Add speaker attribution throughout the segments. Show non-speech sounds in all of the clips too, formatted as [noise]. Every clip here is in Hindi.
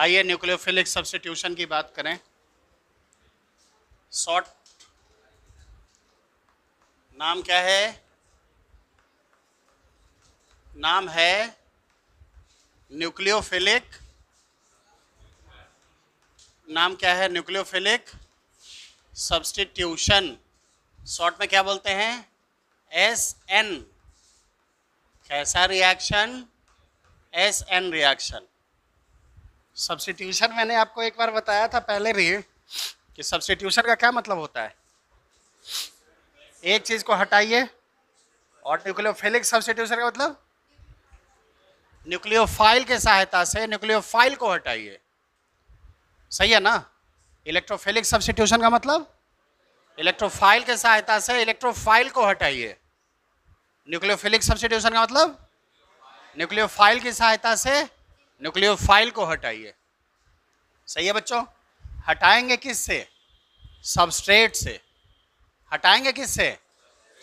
Speaker 1: आइए न्यूक्लियोफिलिक सब्सटीट्यूशन की बात करें शॉर्ट नाम क्या है नाम है न्यूक्लियोफिलिक नाम क्या है न्यूक्लियोफिलिक सब्सटीट्यूशन शॉर्ट में क्या बोलते हैं एस एन कैसा reaction S N reaction substitution मैंने आपको एक बार बताया था पहले भी कि सब्सिट्यूशन का क्या मतलब होता है एक चीज़ को हटाइए और न्यूक्लियोफिलिक सब्सिट्यूशन का मतलब न्यूक्लियोफाइल के सहायता से न्यूक्लियोफाइल को हटाइए सही है ना इलेक्ट्रोफिलिक सब्सिट्यूशन का मतलब इलेक्ट्रोफाइल के सहायता से इलेक्ट्रोफाइल को हटाइए न्यूक्लियोफिलिक सब्सिट्यूशन का मतलब न्यूक्लियोफाइल की सहायता से न्यूक्लियोफाइल को हटाइए सही है बच्चों हटाएंगे किससे सबस्ट्रेट से हटाएंगे किससे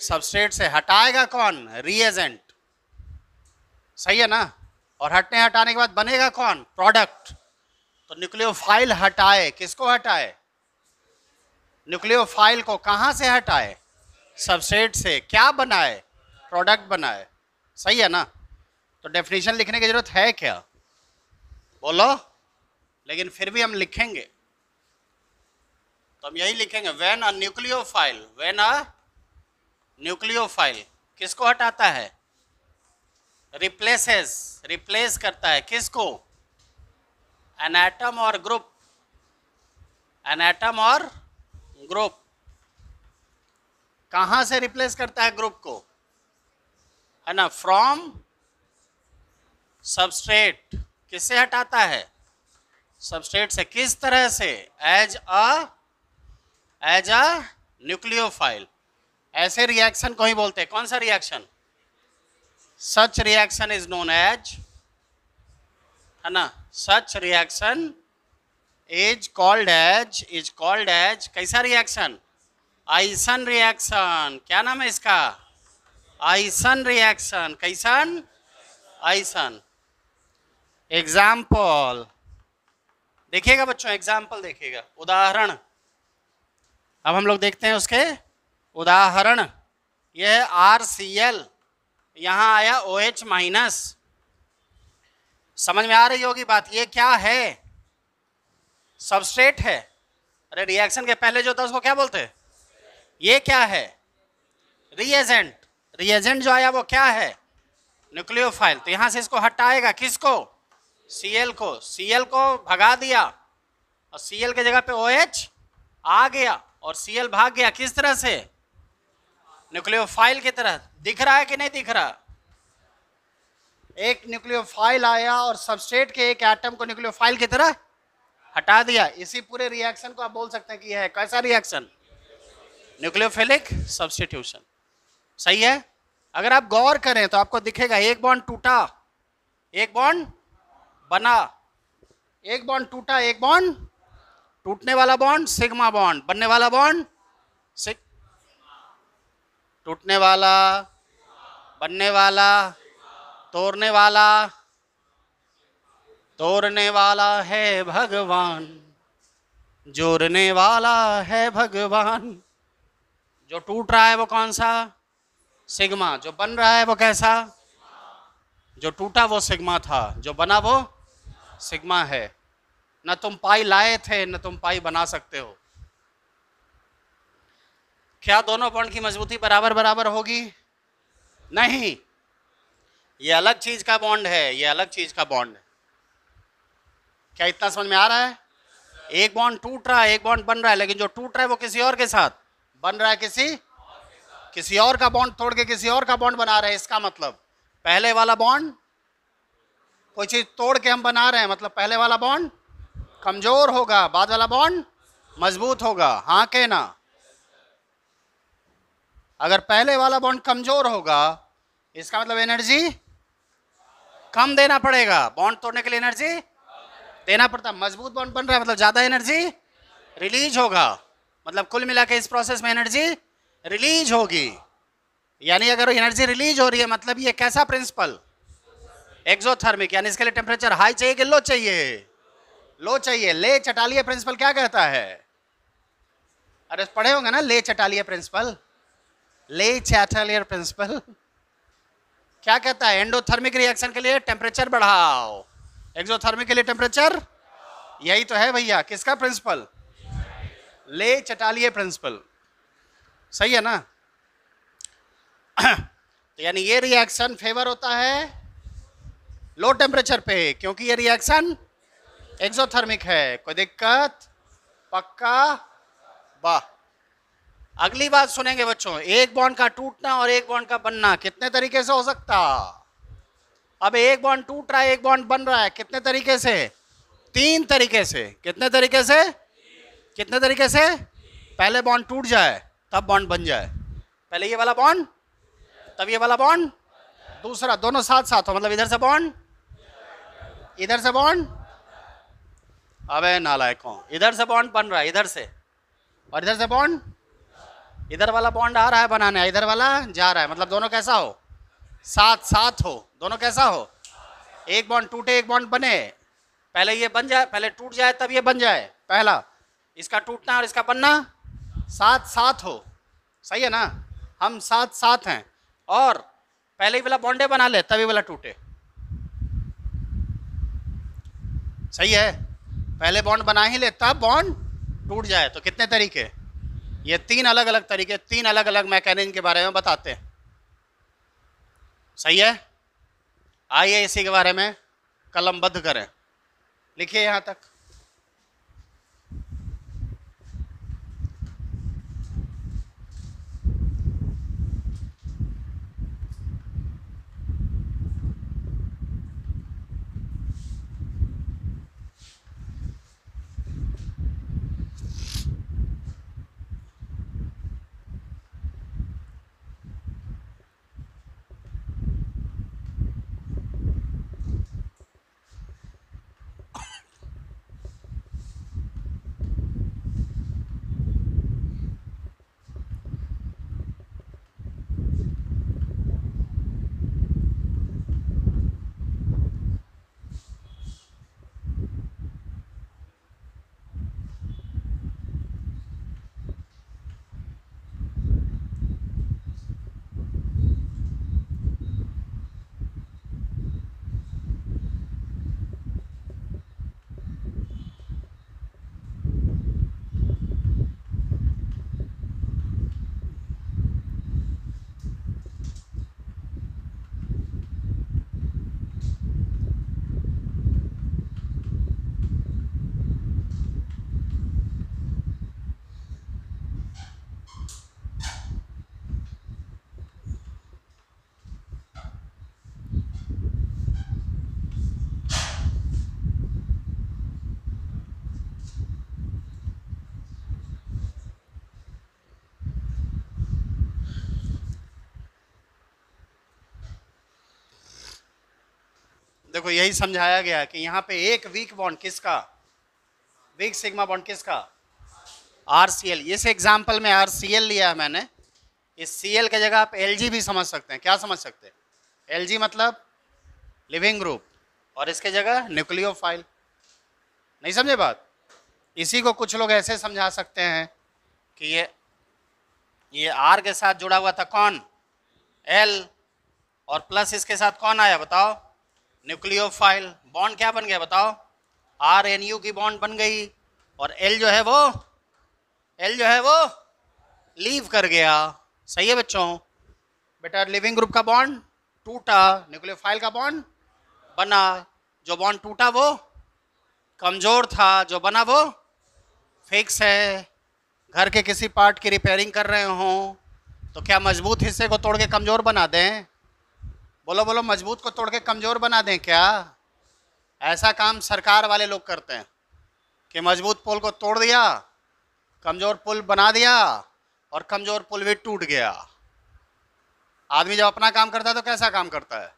Speaker 1: सबस्ट्रेट से हटाएगा कौन रिएजेंट सही है ना और हटने हटाने के बाद बनेगा कौन प्रोडक्ट तो न्यूक्लियोफाइल हटाए किसको हटाए न्यूक्लियोफाइल को कहाँ से हटाए सबस्ट्रेट से क्या बनाए प्रोडक्ट बनाए सही है ना तो डेफिनेशन लिखने की जरूरत है क्या बोलो लेकिन फिर भी हम लिखेंगे तो हम यही लिखेंगे when a file when a file किसको हटाता है रिप्लेसेस रिप्लेस करता है किसको एन एटम और ग्रुप एन एटम और ग्रुप कहाँ से रिप्लेस करता है ग्रुप को है ना फ्रॉम सबस्ट्रेट किससे हटाता है सबस्ट्रेट से किस तरह से as a as a nucleophile ऐसे रिएक्शन को ही बोलते हैं कौन सा reaction such reaction is known as है ना such reaction is called as is called as कैसा रिएक्शन आइसन रिएक्शन क्या नाम है इसका आइसन रिएक्शन कैसन आइसन एग्जाम्पल देखिएगा बच्चों एग्जाम्पल देखिएगा उदाहरण अब हम लोग देखते हैं उसके उदाहरण यह है आर सी एल यहाँ आया ओ एच माइनस समझ में आ रही होगी बात ये क्या है सबस्ट्रेट है अरे रिएक्शन के पहले जो था उसको क्या बोलते हैं ये क्या है रिएजेंट रिएजेंट जो आया वो क्या है न्यूक्लियोफाइल तो यहाँ से इसको हटाएगा किसको सीएल को सीएल को भगा दिया और सीएल के जगह पे OH आ गया और सीएल भाग गया किस तरह से न्यूक्लियोफाइल की तरह दिख रहा है कि नहीं दिख रहा एक न्यूक्लियोफाइल आया और सबस्टेट के एक एटम को न्यूक्लियोफाइल की तरह हटा दिया इसी पूरे रिएक्शन को आप बोल सकते हैं कि यह है कैसा रिएक्शन न्यूक्लियोफिलिक सब्सटीट्यूशन सही है अगर आप गौर करें तो आपको दिखेगा एक बॉन्ड टूटा एक बॉन्ड बना एक बॉन्ड टूटा एक बॉन्ड टूटने वाला बॉन्ड सिग्मा बॉन्ड बनने वाला बॉन्ड सिग टूटने वाला बनने वाला तोड़ने वाला तोड़ने वाला है भगवान जोड़ने वाला है भगवान जो टूट रहा है वो कौन सा सिग्मा जो बन रहा है वो कैसा जो टूटा वो सिग्मा था जो बना वो सिग्मा है न तुम पाई लाए थे न तुम पाई बना सकते हो क्या दोनों पॉइंट की मजबूती बराबर बराबर होगी नहीं ये अलग चीज का बॉन्ड है ये अलग चीज का बॉन्ड है क्या इतना समझ में आ रहा है एक बॉन्ड टूट रहा है एक बॉन्ड बन रहा है लेकिन जो टूट रहा है वो किसी और के साथ बन रहा है किसी और किसी और का बॉन्ड तोड़ के किसी और का बॉन्ड बना रहे है इसका मतलब पहले वाला बॉन्ड कोई चीज़ तोड़ के हम बना रहे हैं मतलब पहले वाला बॉन्ड कमज़ोर होगा बाद वाला बॉन्ड मजबूत होगा हाँ के ना अगर पहले वाला बॉन्ड कमज़ोर होगा इसका मतलब एनर्जी कम देना पड़ेगा बॉन्ड तोड़ने के लिए एनर्जी देना पड़ता मजबूत बॉन्ड बन रहा है मतलब ज़्यादा एनर्जी रिलीज होगा मतलब कुल मिला के इस प्रोसेस में एनर्जी रिलीज होगी यानी अगर एनर्जी रिलीज हो रही है मतलब ये कैसा प्रिंसिपल एक्सोथर्मिक यानी इसके लिए टेम्परेचर हाई चाहिए कि लो चाहिए लो चाहिए ले चटालिया प्रिंसिपल क्या कहता है अरे पढ़े होंगे ना ले चटालिया प्रिंसिपल ले चैटालियर प्रिंसिपल क्या कहता है एंडोथर्मिक रिएक्शन के लिए टेम्परेचर बढ़ाओ एक्सोथर्मिक के लिए टेम्परेचर यही तो है भैया किसका प्रिंसिपल ले चटालिए प्रिंसिपल सही है ना [clears throat] तो यानी ये रिएक्शन फेवर होता है लो टेम्परेचर पे क्योंकि ये रिएक्शन एक्सोथर्मिक है कोई दिक्कत पक्का वाह अगली बात सुनेंगे बच्चों एक बॉन्ड का टूटना और एक बॉन्ड का बनना कितने तरीके से हो सकता अब एक बॉन्ड टूट रहा है एक बॉन्ड बन रहा है कितने तरीके से तीन तरीके से कितने तरीके से कितने तरीके से पहले बॉन्ड टूट जाए तब बॉन्ड बन जाए पहले ये वाला बॉन्ड तब ये वाला बॉन्ड दूसरा दोनों साथ साथ हो मतलब इधर से बॉन्ड इधर से बॉन्ड अबे नालायकों इधर से बॉन्ड बन रहा है इधर से और इधर से बॉन्ड इधर वाला बॉन्ड आ रहा है बनाने इधर वाला जा रहा है मतलब दोनों कैसा हो साथ साथ हो दोनों कैसा हो एक बॉन्ड टूटे एक बॉन्ड बने पहले ये बन जाए पहले टूट जाए तब ये बन जाए पहला इसका टूटना और इसका बनना साथ साथ हो सही है ना हम साथ साथ हैं और पहले ही वाला बॉन्डे बना ले तभी वाला टूटे सही है पहले बॉन्ड बना ही ले तब बॉन्ड टूट जाए तो कितने तरीके ये तीन अलग अलग तरीके तीन अलग अलग मैकेनिज्म के बारे में बताते हैं सही है आइए इसी के बारे में कलमबद्ध करें लिखिए यहाँ तक देखो यही समझाया गया कि यहाँ पे एक वीक बॉन्ड किसका वीक सिग्मा बॉन्ड किसका आर सी एल इस एग्जाम्पल में आर सी एल लिया है मैंने इस सी एल की जगह आप एल जी भी समझ सकते हैं क्या समझ सकते हैं एल जी मतलब लिविंग ग्रुप और इसके जगह फाइल नहीं समझे बात इसी को कुछ लोग ऐसे समझा सकते हैं कि ये ये आर के साथ जुड़ा हुआ था कौन एल और प्लस इसके साथ कौन आया बताओ न्यूक्लियोफाइल बॉन्ड क्या बन गया बताओ आर एन यू की बॉन्ड बन गई और एल जो है वो एल जो है वो लीव कर गया सही है बच्चों बेटा लिविंग ग्रुप का बॉन्ड टूटा न्यूक्लियोफाइल का बॉन्ड बना जो बॉन्ड टूटा वो कमज़ोर था जो बना वो फिक्स है घर के किसी पार्ट की रिपेयरिंग कर रहे हों तो क्या मजबूत हिस्से को तोड़ के कमज़ोर बना दें बोलो बोलो मजबूत को तोड़ के कमज़ोर बना दें क्या ऐसा काम सरकार वाले लोग करते हैं कि मजबूत पुल को तोड़ दिया कमज़ोर पुल बना दिया और कमज़ोर पुल भी टूट गया आदमी जब अपना काम करता है तो कैसा काम करता है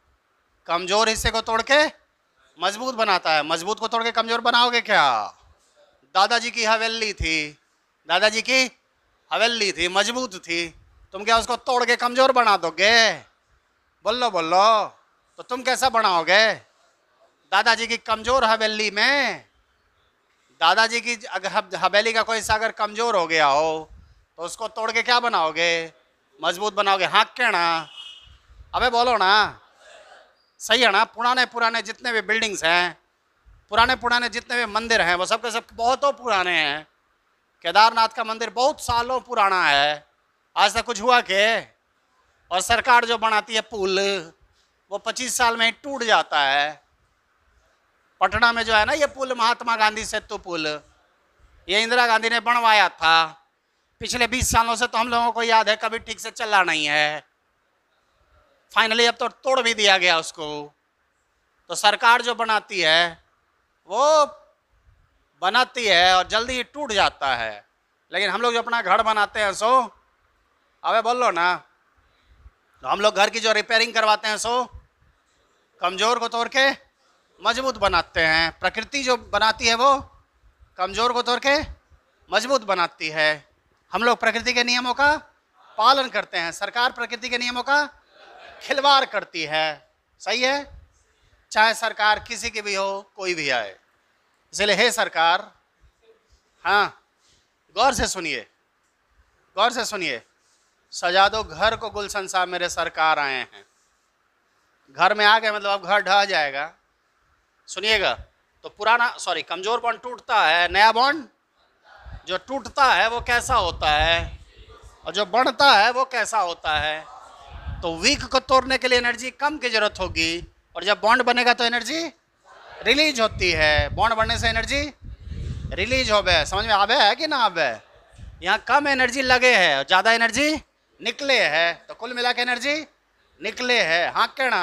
Speaker 1: कमज़ोर हिस्से को तोड़ के मजबूत बनाता है मजबूत को तोड़ के कमज़ोर बनाओगे क्या दादाजी की हवेली थी दादाजी की हवेली थी मजबूत थी तुम क्या उसको तोड़ के कमज़ोर बना दोगे बोलो बोलो तो तुम कैसा बनाओगे दादाजी की कमजोर हवेली में दादाजी की अगर हवेली का कोई हिस्सा अगर कमजोर हो गया हो तो उसको तोड़ के क्या बनाओगे मजबूत बनाओगे हाँक के ना अबे बोलो ना सही है ना पुराने पुराने जितने भी बिल्डिंग्स हैं पुराने पुराने जितने भी मंदिर हैं वो सब के सब बहुतों पुराने हैं केदारनाथ का मंदिर बहुत सालों पुराना है आज तक कुछ हुआ के और सरकार जो बनाती है पुल वो 25 साल में ही टूट जाता है पटना में जो है ना ये पुल महात्मा गांधी सेतु पुल ये इंदिरा गांधी ने बनवाया था पिछले 20 सालों से तो हम लोगों को याद है कभी ठीक से चला नहीं है फाइनली अब तो तोड़ भी दिया गया उसको तो सरकार जो बनाती है वो बनाती है और जल्दी ही टूट जाता है लेकिन हम लोग जो अपना घर बनाते हैं सो अबे लो ना तो हम लोग घर की जो रिपेयरिंग करवाते हैं सो कमज़ोर को तोड़ के मजबूत बनाते हैं प्रकृति जो बनाती है वो कमज़ोर को तोड़ के मजबूत बनाती है हम लोग प्रकृति के नियमों का पालन करते हैं सरकार प्रकृति के नियमों का खिलवाड़ करती है सही है चाहे सरकार किसी की भी हो कोई भी आए इसलिए हे सरकार हाँ गौर से सुनिए गौर से सुनिए सजा दो घर को गुलशन साहब मेरे सरकार आए हैं घर में आ गए मतलब अब घर ढह जाएगा सुनिएगा तो पुराना सॉरी कमजोर बॉन्ड टूटता है नया बॉन्ड जो टूटता है वो कैसा होता है और जो बढ़ता है वो कैसा होता है तो वीक को तोड़ने के लिए एनर्जी कम की जरूरत होगी और जब बॉन्ड बनेगा तो एनर्जी रिलीज होती है बॉन्ड बनने से एनर्जी रिलीज हो समझ में आवे है कि ना आवे यहाँ कम एनर्जी लगे है ज़्यादा एनर्जी निकले है तो कुल मिला के एनर्जी निकले है हाँ ना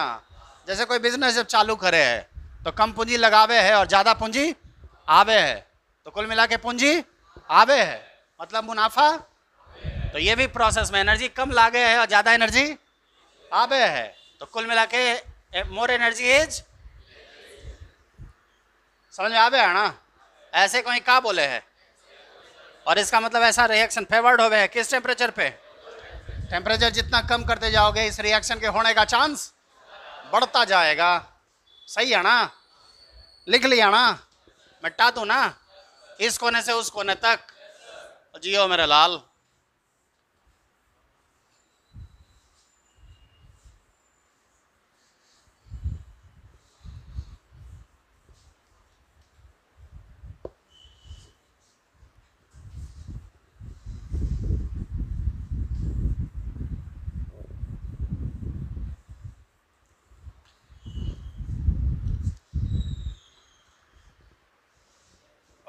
Speaker 1: जैसे कोई बिजनेस जब चालू करे है तो कम पूंजी लगावे है और ज़्यादा पूंजी आवे है तो कुल मिला के पूंजी आवे है मतलब मुनाफा तो ये भी प्रोसेस में एनर्जी कम लागे है और ज़्यादा एनर्जी आवे है तो कुल मिला के मोर एनर्जी इज समझ में आवे है ना ऐसे कोई का बोले है और इसका मतलब ऐसा रिएक्शन फेवर्ड गए है किस टेम्परेचर पे टेम्परेचर जितना कम करते जाओगे इस रिएक्शन के होने का चांस बढ़ता जाएगा सही है ना लिख लिया ना मिटा दू ना इस कोने से उस कोने तक जियो मेरे लाल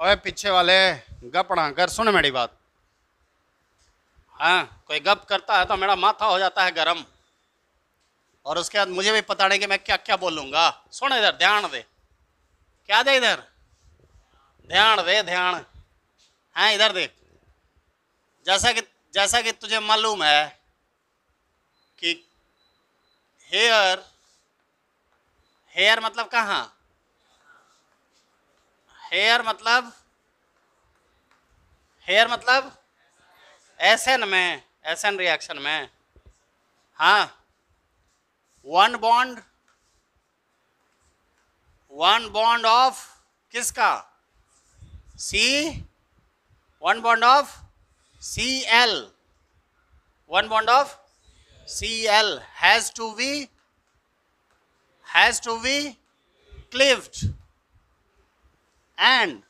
Speaker 1: ओए पीछे वाले गपड़ा कर सुन मेरी बात हाँ कोई गप करता है तो मेरा माथा हो जाता है गरम और उसके बाद मुझे भी पता नहीं कि मैं क्या क्या बोलूँगा सुन इधर ध्यान दे क्या दे इधर ध्यान दे ध्यान है हाँ, इधर देख जैसा कि जैसा कि तुझे मालूम है कि हेयर हेयर मतलब कहाँ हेयर मतलब हेयर मतलब एन में एन रिएक्शन में हाँ one bond one bond of किसका C one bond of C L one bond of C L has to be has to be cleaved and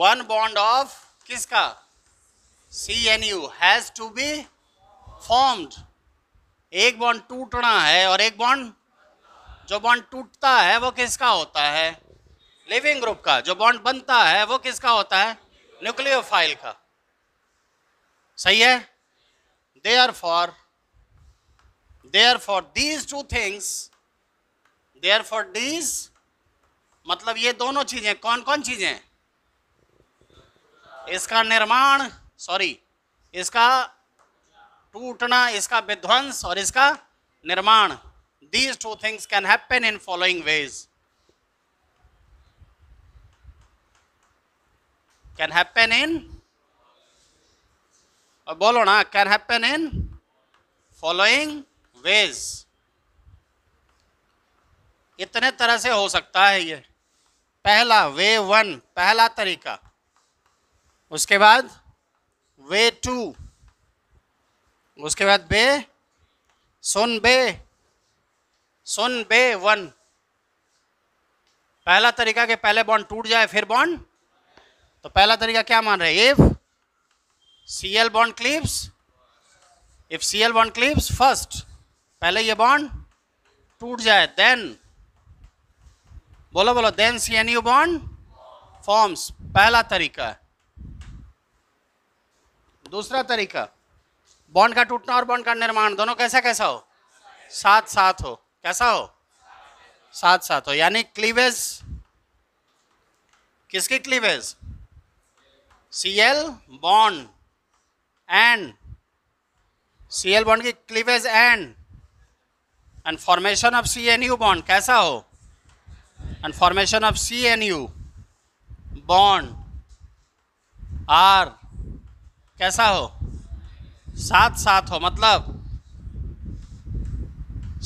Speaker 1: one bond of किसका C N U has to be formed एक बॉन्ड टूटना है और एक बॉन्ड जो बॉन्ड टूटता है वो किसका होता है लिविंग ग्रुप का जो बॉन्ड बनता है वो किसका होता है न्यूक्लियोफाइल का सही है therefore therefore these two things therefore these मतलब ये दोनों चीज़ें कौन कौन चीज़ें इसका निर्माण सॉरी इसका टूटना इसका विध्वंस और इसका निर्माण these two things can happen in following ways can happen in और बोलो ना can happen in following ways इतने तरह से हो सकता है ये पहला वे वन पहला तरीका उसके बाद वे टू उसके बाद बे सुन बे सुन बे वन पहला तरीका के पहले बॉन्ड टूट जाए फिर बॉन्ड तो पहला तरीका क्या मान रहे if C L bond cleaves if C L bond cleaves first पहले ये बॉन्ड टूट जाए देन बोलो बोलो then C N U bond forms पहला तरीका दूसरा तरीका बॉन्ड का टूटना और बॉन्ड का निर्माण दोनों कैसा कैसा हो साथ साथ हो कैसा हो साथ साथ हो यानी क्लीवेज किसकी cleavage C L bond and C L bond की cleavage and and formation of C N U bond कैसा हो and formation of CNU bond R कैसा हो साथ साथ हो मतलब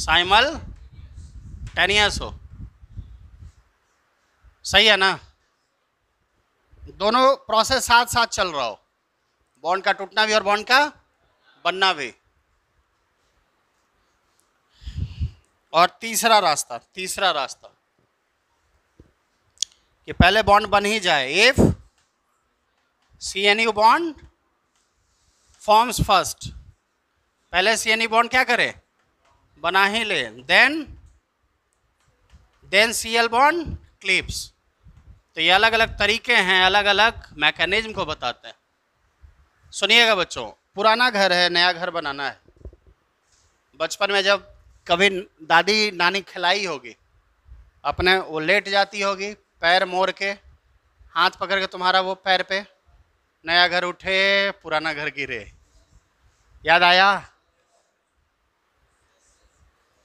Speaker 1: साइमल टेनियस हो सही है ना दोनों प्रोसेस साथ साथ चल रहा हो बॉन्ड का टूटना भी और बॉन्ड का बनना भी और तीसरा रास्ता तीसरा रास्ता कि पहले बॉन्ड बन ही जाए if C N U bond forms first पहले सी एन यू बॉन्ड क्या करे बना ही ले then then C L bond cleaves तो ये अलग अलग तरीके हैं अलग अलग मैकेनिज्म को बताते हैं सुनिएगा बच्चों पुराना घर है नया घर बनाना है बचपन में जब कभी दादी नानी खिलाई होगी अपने वो लेट जाती होगी पैर मोड़ के हाथ पकड़ के तुम्हारा वो पैर पे नया घर उठे पुराना घर गिरे याद आया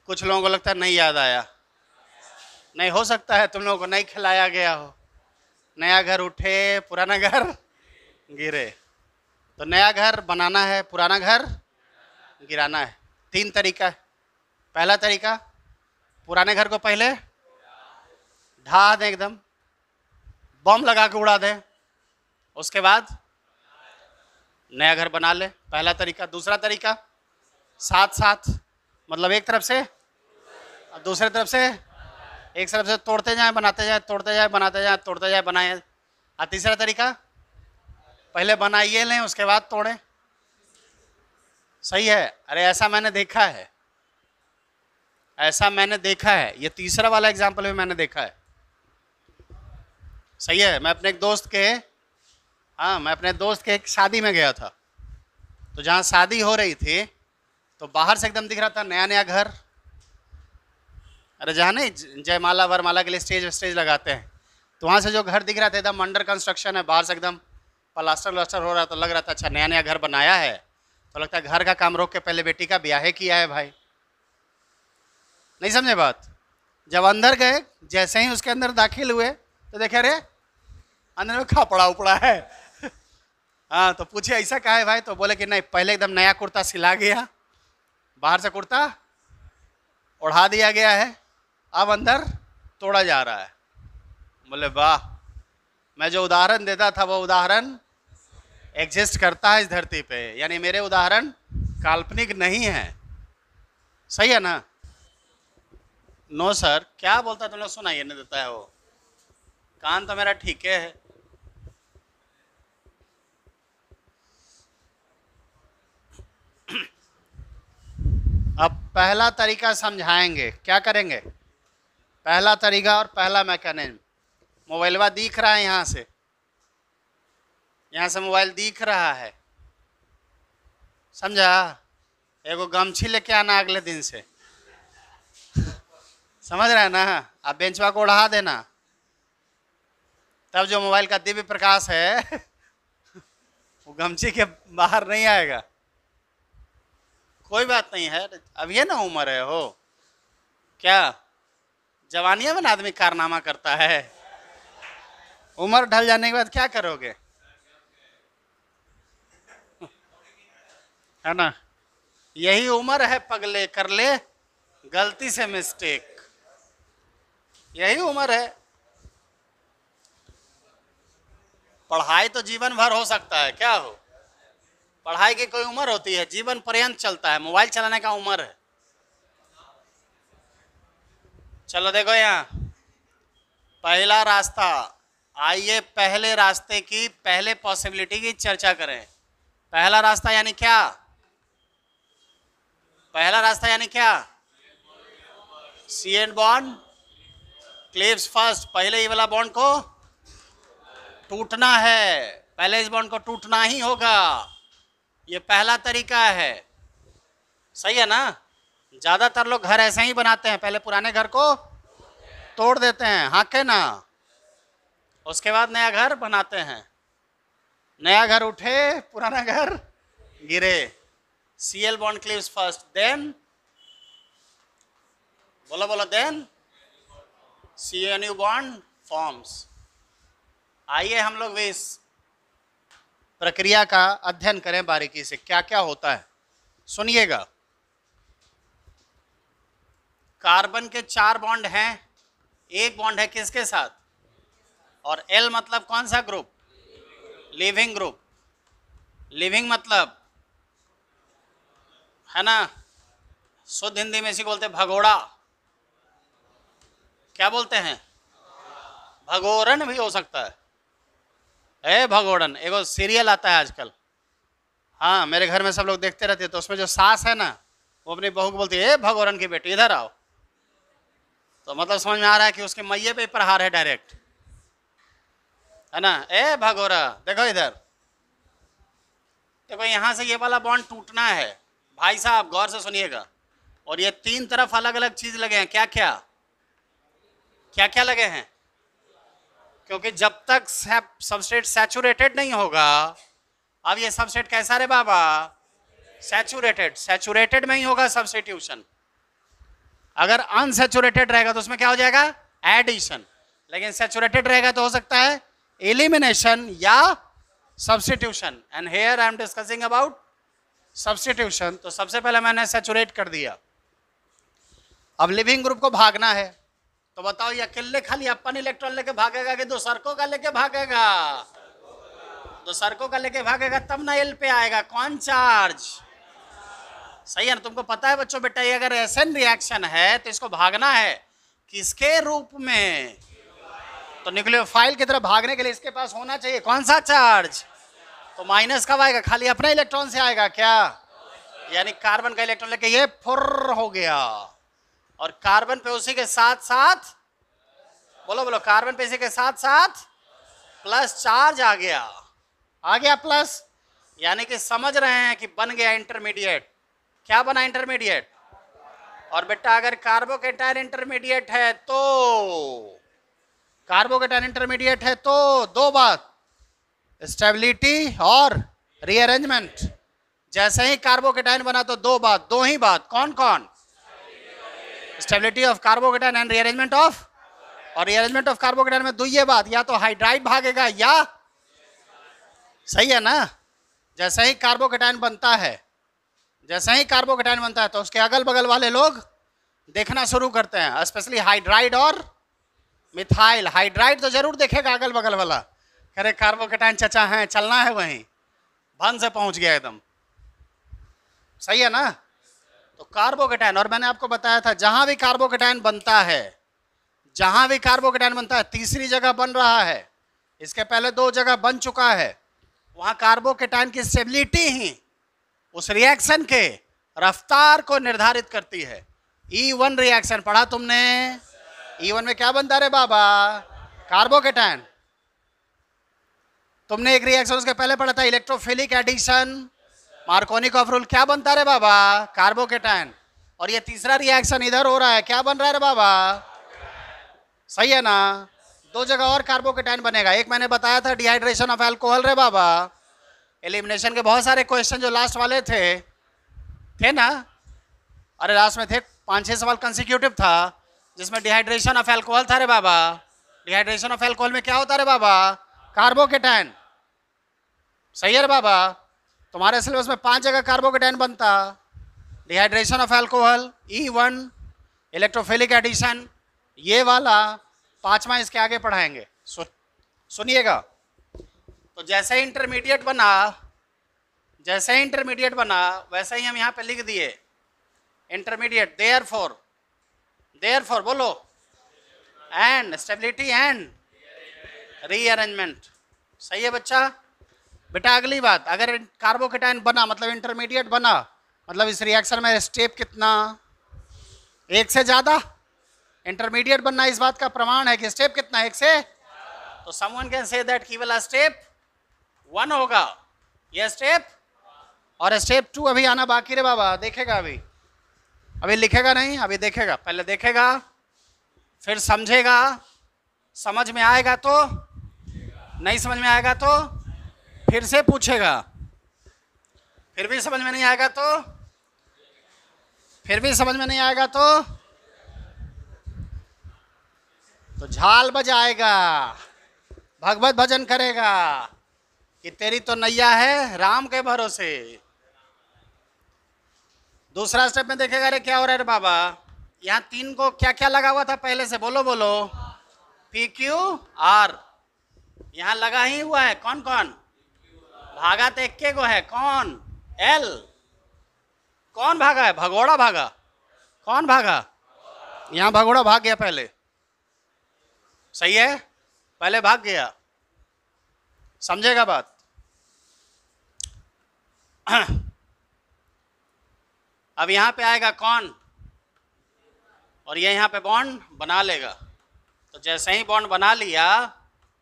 Speaker 1: कुछ लोगों को लगता है नहीं याद आया नहीं हो सकता है तुम लोगों को नहीं खिलाया गया हो नया घर उठे पुराना घर गिरे तो नया घर बनाना है पुराना घर गिराना है तीन तरीका पहला तरीका पुराने घर को पहले ढा दें एकदम बम लगा के उड़ा दें उसके बाद नया घर बना ले पहला तरीका दूसरा तरीका साथ साथ मतलब एक तरफ से और दूसरे तरफ से एक तरफ से तोड़ते जाएं बनाते जाएं तोड़ते जाएं बनाते जाएं तोड़ते जाएं बनाए और तीसरा तरीका पहले बनाइए लें उसके बाद तोड़ें सही है अरे ऐसा मैंने देखा है ऐसा मैंने देखा है ये तीसरा वाला एग्जाम्पल भी मैंने देखा है सही है मैं अपने एक दोस्त के हाँ मैं अपने दोस्त के एक शादी में गया था तो जहाँ शादी हो रही थी तो बाहर से एकदम दिख रहा था नया नया घर अरे जहाँ नहीं जयमाला वरमाला के लिए स्टेज स्टेज लगाते हैं तो वहाँ से जो घर दिख रहा था एकदम अंडर कंस्ट्रक्शन है बाहर से एकदम प्लास्टर व्लास्टर हो रहा तो लग रहा था अच्छा नया नया घर बनाया है तो लगता है घर का काम रोक के पहले बेटी का ब्याह किया है भाई नहीं समझे बात जब अंदर गए जैसे ही उसके अंदर दाखिल हुए तो देखे अरे अंदर में खापड़ा उपड़ा है हाँ तो पूछे ऐसा कहा है भाई तो बोले कि नहीं पहले एकदम नया कुर्ता सिला गया बाहर से कुर्ता ओढ़ा दिया गया है अब अंदर तोड़ा जा रहा है बोले वाह मैं जो उदाहरण देता था वो उदाहरण एग्जिस्ट करता है इस धरती पे यानी मेरे उदाहरण काल्पनिक नहीं है सही है ना नो सर क्या बोलता तुम लोग सुनाइए नहीं देता है वो कान तो मेरा ठीक है अब पहला तरीका समझाएंगे क्या करेंगे पहला तरीका और पहला मैकेनिज्म मोबाइलवा दिख रहा है यहाँ से यहाँ से मोबाइल दिख रहा है समझा एगो गमछी लेके आना अगले दिन से [laughs] समझ रहे हैं ना आप बेंचवा को उड़ा देना तब जो मोबाइल का दिव्य प्रकाश है [laughs] वो गमछी के बाहर नहीं आएगा कोई बात नहीं है अब ये ना उम्र है हो क्या जवानिया में आदमी कारनामा करता है उम्र ढल जाने के बाद क्या करोगे [laughs] है ना यही उम्र है पगले कर ले गलती से मिस्टेक यही उम्र है पढ़ाई तो जीवन भर हो सकता है क्या हो पढ़ाई की कोई उम्र होती है जीवन पर्यंत चलता है मोबाइल चलाने का उम्र है चलो देखो यहाँ पहला रास्ता आइए पहले रास्ते की पहले पॉसिबिलिटी की चर्चा करें पहला रास्ता यानी क्या पहला रास्ता यानी क्या C and bond cleaves first पहले ये वाला बॉन्ड को टूटना है पहले इस बॉन्ड को टूटना ही होगा ये पहला तरीका है सही है ना ज़्यादातर लोग घर ऐसे ही बनाते हैं पहले पुराने घर को तोड़ देते हैं हाँके ना उसके बाद नया घर बनाते हैं नया घर उठे पुराना घर गिरे C L bond cleaves first then बोलो बोलो then C N new bond forms आइए हम लोग भी इस प्रक्रिया का अध्ययन करें बारीकी से क्या क्या होता है सुनिएगा कार्बन के चार बॉन्ड हैं एक बॉन्ड है किसके साथ और एल मतलब कौन सा ग्रुप लिविंग ग्रुप लिविंग मतलब है ना शुद्ध हिंदी में इसी बोलते भगोड़ा क्या बोलते हैं भगोरन भी हो सकता है ए भगोड़न एगो सीरियल आता है आजकल हाँ मेरे घर में सब लोग देखते रहते हैं तो उसमें जो सास है ना वो अपनी बहू को बोलती है ए भगोड़न की बेटी इधर आओ तो मतलब समझ में आ रहा है कि उसके मैये पे प्रहार है डायरेक्ट है ना ए भगोरा देखो इधर देखो यहाँ से ये वाला बॉन्ड टूटना है भाई साहब गौर से सुनिएगा और ये तीन तरफ अलग अलग चीज लगे हैं क्या क्या क्या क्या लगे हैं क्योंकि जब तक सबस्टेट सैचुरेटेड नहीं होगा अब ये सबस्टेट कैसा रे बाबा सैचुरेटेड सैचुरेटेड में ही होगा सब्सटीट्यूशन अगर अनसेचुरेटेड रहेगा तो उसमें क्या हो जाएगा एडिशन लेकिन सेचुरेटेड रहेगा तो हो सकता है एलिमिनेशन या substitution and here I am discussing about substitution तो सबसे पहले मैंने सेचुरेट कर दिया अब लिविंग ग्रुप को भागना है तो बताओ ये अकेले खाली अपन इलेक्ट्रॉन लेके भागेगा कि दो सरकों का लेके भागेगा दो सरकों का लेके भागेगा तब ना एल पे आएगा कौन चार्ज सही है ना तुमको पता है बच्चों बेटा ये अगर एसएन रिएक्शन है तो इसको भागना है किसके रूप में तो फाइल की तरफ भागने के लिए इसके पास होना चाहिए कौन सा चार्ज तो माइनस कब आएगा खाली अपने इलेक्ट्रॉन से आएगा क्या यानी कार्बन का इलेक्ट्रॉन लेके ये फुर्र हो गया और कार्बन पे उसी के साथ साथ बोलो बोलो कार्बन पे इसी के साथ साथ प्लस चार्ज आ गया आ गया प्लस यानी कि समझ रहे हैं कि बन गया इंटरमीडिएट क्या बना इंटरमीडिएट और बेटा अगर कार्बोकेटाइन इंटरमीडिएट है तो कार्बोकेटाइन इंटरमीडिएट है तो दो बात स्टेबिलिटी और रीअरेंजमेंट जैसे ही कार्बोकेटाइन बना तो दो बात दो ही बात कौन कौन stability of carbocation and rearrangement of और रीअरेंजमेंट ऑफ कार्बोकेटाइन में दो ये बात या तो हाइड्राइड भागेगा या सही है ना जैसे ही कार्बोकेटाइन बनता है जैसे ही कार्बोकेटाइन बनता है तो उसके अगल बगल वाले लोग देखना शुरू करते हैं स्पेशली हाइड्राइड और मिथाइल हाइड्राइड तो जरूर देखेगा अगल बगल वाला अरे कार्बोकेटाइन चचा हैं चलना है वहीं भन से पहुंच गया एकदम सही है ना तो कार्बोकेटाइन और मैंने आपको बताया था जहां भी कार्बोकेटाइन बनता है जहां भी कार्बोकेटाइन बनता है तीसरी जगह बन रहा है इसके पहले दो जगह बन चुका है वहां कार्बोकेटाइन की स्टेबिलिटी ही उस रिएक्शन के रफ्तार को निर्धारित करती है ई वन रिएक्शन पढ़ा तुमने ई e वन में क्या बनता रे बाबा कार्बोकेटाइन तुमने एक रिएक्शन उसके पहले पढ़ा था electrophilic addition Markovnikov rule क्या बनता रे बाबा कार्बोकेटाइन और ये तीसरा रिएक्शन इधर हो रहा है क्या बन रहा है बाबा सही है ना दो जगह और कार्बोकेटाइन बनेगा एक मैंने बताया था डिहाइड्रेशन ऑफ एल्कोहल रे बाबा एलिमिनेशन के बहुत सारे क्वेश्चन जो लास्ट वाले थे थे ना अरे लास्ट में थे पाँच छः सवाल कंसिक्यूटिव था जिसमें डिहाइड्रेशन ऑफ एल्कोहल था रे बाबा डिहाइड्रेशन ऑफ एल्कोहल में क्या होता रे बाबा कार्बोकेटाइन सही है रे बाबा तुम्हारे सिलेबस में पांच जगह कार्बोकेटाइन बनता dehydration of alcohol E one electrophilic addition ये वाला पांचवा इसके आगे पढ़ाएंगे सु, सुनिएगा तो जैसे इंटरमीडिएट बना जैसे ही इंटरमीडिएट बना वैसे ही हम यहाँ पे लिख दिए intermediate therefore therefore बोलो एंड स्टेबिलिटी एंड रीअरेंजमेंट सही है बच्चा बेटा अगली बात अगर कार्बोकेटाइन बना मतलब इंटरमीडिएट बना मतलब इस रिएक्शन में स्टेप कितना एक से ज़्यादा इंटरमीडिएट बनना इस बात का प्रमाण है कि स्टेप कितना एक से तो समवन कैन से दैट की वाला स्टेप वन होगा ये स्टेप और स्टेप टू अभी आना बाकी रे बाबा देखेगा अभी अभी लिखेगा नहीं अभी देखेगा पहले देखेगा फिर समझेगा समझ में आएगा तो नहीं समझ में आएगा तो फिर से पूछेगा फिर भी समझ में नहीं आएगा तो फिर भी समझ में नहीं आएगा तो तो झाल बजाएगा भगवत भजन करेगा कि तेरी तो नैया है राम के भरोसे दूसरा स्टेप में देखेगा अरे क्या हो रहा है बाबा यहाँ तीन को क्या क्या लगा हुआ था पहले से बोलो बोलो पी क्यू आर यहाँ लगा ही हुआ है कौन कौन भागा तो एक गो है कौन एल कौन भागा है भगोड़ा भागा कौन भागा यहाँ भगोड़ा भाग गया पहले सही है पहले भाग गया समझेगा बात [clears throat] अब यहाँ पे आएगा कौन और ये यहाँ पे बॉन्ड बना लेगा तो जैसे ही बॉन्ड बना लिया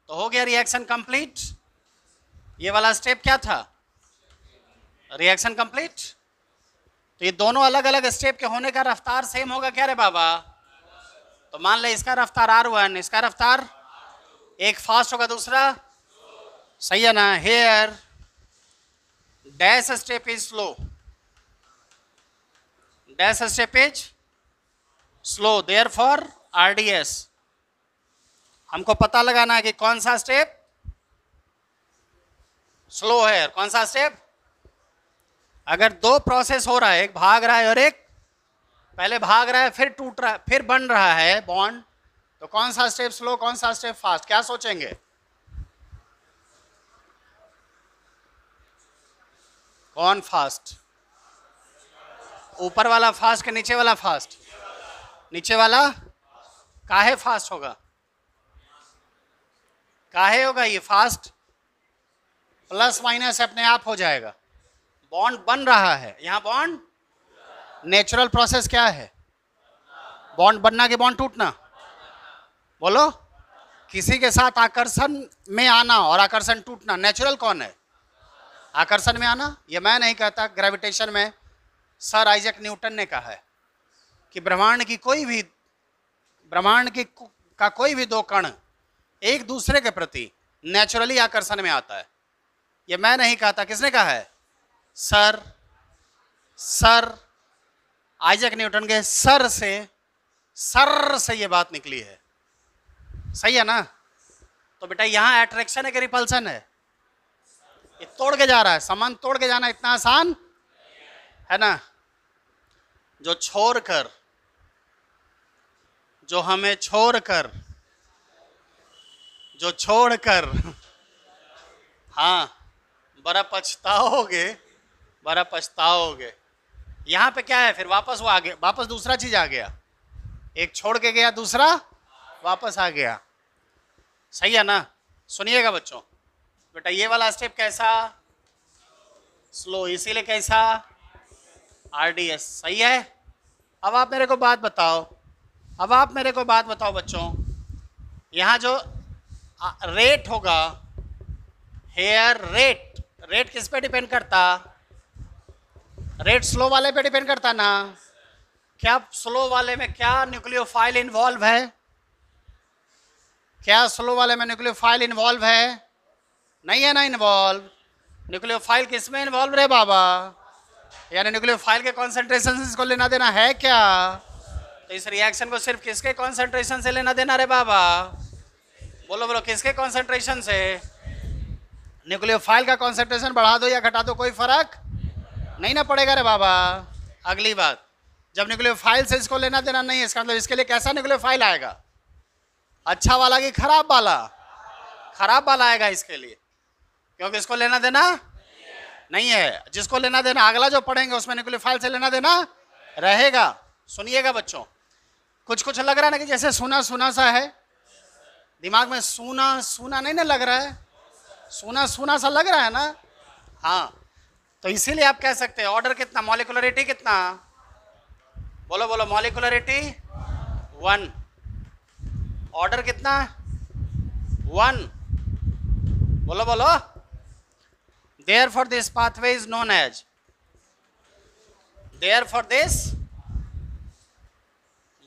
Speaker 1: तो हो गया रिएक्शन कंप्लीट ये वाला स्टेप क्या था रिएक्शन कंप्लीट तो ये दोनों अलग अलग स्टेप के होने का रफ्तार सेम होगा क्या रे बाबा तो मान ले इसका रफ्तार आर वन इसका रफ्तार एक फास्ट होगा दूसरा सही है ना here dash step is slow dash step is slow therefore are हमको पता लगाना है कि कौन सा स्टेप स्लो है कौन सा स्टेप अगर दो प्रोसेस हो रहा है एक भाग रहा है और एक पहले भाग रहा है फिर टूट रहा है फिर बन रहा है बॉन्ड तो कौन सा स्टेप स्लो कौन सा स्टेप फास्ट क्या सोचेंगे कौन फास्ट ऊपर वाला फास्ट के नीचे वाला फास्ट नीचे वाला काहे फास्ट होगा काहे होगा ये फास्ट प्लस माइनस अपने आप हो जाएगा बॉन्ड बन रहा है यहाँ बॉन्ड नेचुरल प्रोसेस क्या है बॉन्ड बनना के बॉन्ड टूटना बोलो किसी के साथ आकर्षण में आना और आकर्षण टूटना नेचुरल कौन है आकर्षण में आना ये मैं नहीं कहता ग्रेविटेशन में सर आइजक न्यूटन ने कहा है कि ब्रह्मांड की कोई भी ब्रह्मांड की का कोई भी दो कण एक दूसरे के प्रति नेचुरली आकर्षण में आता है ये मैं नहीं कहता किसने कहा है सर सर आइजक न्यूटन के सर से सर से ये बात निकली है सही है ना तो बेटा यहाँ एट्रैक्शन है कि रिपल्सन है ये तोड़ के जा रहा है सामान तोड़ के जाना इतना आसान है ना जो छोड़ कर जो हमें छोड़ कर जो छोड़ कर हाँ बड़ा पछताओगे बड़ा पछताओगे यहाँ पे क्या है फिर वापस वो आ गया वापस दूसरा चीज आ गया एक छोड़ के गया दूसरा वापस आ गया सही है ना सुनिएगा बच्चों बेटा ये वाला स्टेप कैसा स्लो इसीलिए कैसा आर डी एस सही है अब आप मेरे को बात बताओ अब आप मेरे को बात बताओ बच्चों यहाँ जो रेट होगा हेयर रेट रेट किस पे डिपेंड करता रेट स्लो वाले पे डिपेंड करता ना क्या स्लो वाले में क्या न्यूक्लियोफाइल इन्वॉल्व है क्या स्लो वाले में न्यूक्लियोफाइल इन्वॉल्व है नहीं है ना इन्वॉल्व न्यूक्लियोफाइल किस में इन्वॉल्व है बाबा यानी न्यूक्लियोफाइल के कॉन्सेंट्रेशन से इसको लेना देना है क्या तो इस रिएक्शन को सिर्फ किसके कॉन्सेंट्रेशन से लेना देना रे बाबा बोलो बोलो किसके कॉन्सेंट्रेशन से न्यूक्लियोफाइल का कॉन्सेंट्रेशन बढ़ा दो या घटा दो कोई फर्क नहीं ना पड़ेगा रे बाबा अगली बात जब न्यूक्लियोफाइल से इसको लेना देना नहीं है इसका मतलब इसके लिए कैसा न्यूक्लियोफाइल आएगा अच्छा वाला कि खराब वाला खराब वाला आएगा इसके लिए क्योंकि इसको लेना देना नहीं है जिसको लेना देना अगला जो पढ़ेंगे उसमें न्यूक्लियोफाइल से लेना देना रहेगा सुनिएगा बच्चों कुछ कुछ लग रहा है ना कि जैसे सुना सुना सा है दिमाग में सुना सुना नहीं ना लग रहा है सोना सोना सा लग रहा है ना हाँ तो इसीलिए आप कह सकते हैं ऑर्डर कितना मॉलिकुलरिटी कितना बोलो बोलो मॉलिकुलरिटी वन ऑर्डर कितना वन बोलो बोलो there for this pathway is known as there for this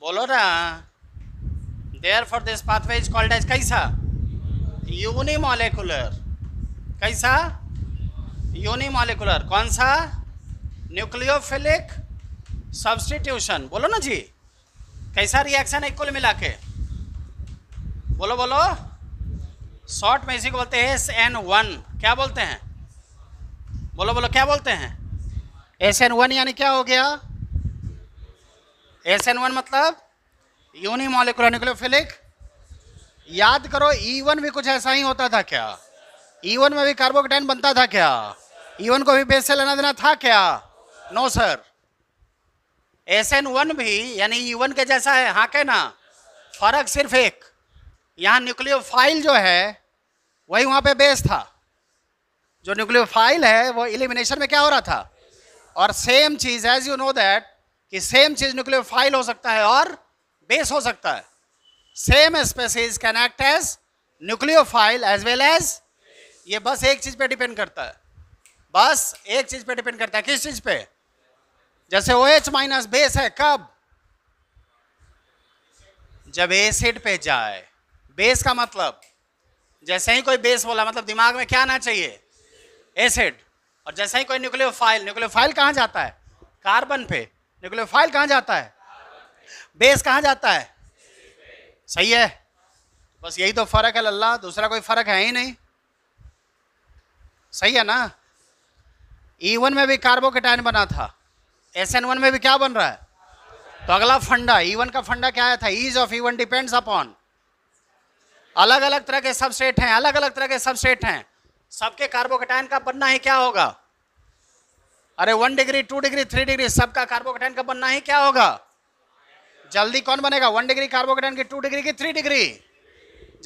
Speaker 1: बोलो ना there for this pathway is called as कैसा यूनिमोलिकुलर कैसा यूनिमोलिकुलर मॉलिकुलर कौन सा न्यूक्लियोफिलिक सब्सटीट्यूशन बोलो ना जी कैसा रिएक्शन है कुल मिला के बोलो बोलो शॉर्ट में इसी को बोलते हैं एस एन वन क्या बोलते हैं बोलो बोलो क्या बोलते हैं एस एन वन यानी क्या हो गया एस एन वन मतलब यूनि मॉलिकुलर न्यूक्लियोफिलिक याद करो ई e वन भी कुछ ऐसा ही होता था क्या ईवन e में भी कार्बोकेटाइन बनता था क्या ईवन e को भी बेस से लेना देना था क्या no sir S N one भी यानी ईवन e के जैसा है हाँ के ना फर्क सिर्फ एक यहाँ न्यूक्लियोफाइल जो है वही वहाँ पे बेस था जो न्यूक्लियोफाइल है वो इलिमिनेशन में क्या हो रहा था और सेम चीज एज यू नो दैट कि सेम चीज न्यूक्लियोफाइल हो सकता है और बेस हो सकता है same species can act as nucleophile as well as ये बस एक चीज पे डिपेंड करता है बस एक चीज पे डिपेंड करता है किस चीज पे जैसे ओ एच माइनस बेस है कब जब एसिड पे जाए बेस का मतलब जैसे ही कोई बेस बोला मतलब दिमाग में क्या आना चाहिए एसिड और जैसे ही कोई न्यूक्लियो फाइल न्यूक्लियो फाइल कहाँ जाता है कार्बन पे न्यूक्लियो फाइल कहाँ जाता है बेस कहाँ जाता है सही है बस यही तो फर्क है लल्ला दूसरा कोई फर्क है ही नहीं सही है ना ई e वन में भी कार्बोकेटाइन बना था एस एन वन में भी क्या बन रहा है तो अगला फंडा ई e वन का फंडा क्या आया था ease of E one depends upon अलग अलग तरह के सबस्ट्रेट हैं अलग अलग तरह के सबस्ट्रेट हैं सबके कार्बोकेटाइन का बनना ही क्या होगा अरे one degree two degree three degree सबका कार्बोकेटाइन का बनना ही क्या होगा जल्दी कौन बनेगा वन डिग्री कार्बोकेटाइन की टू डिग्री की थ्री डिग्री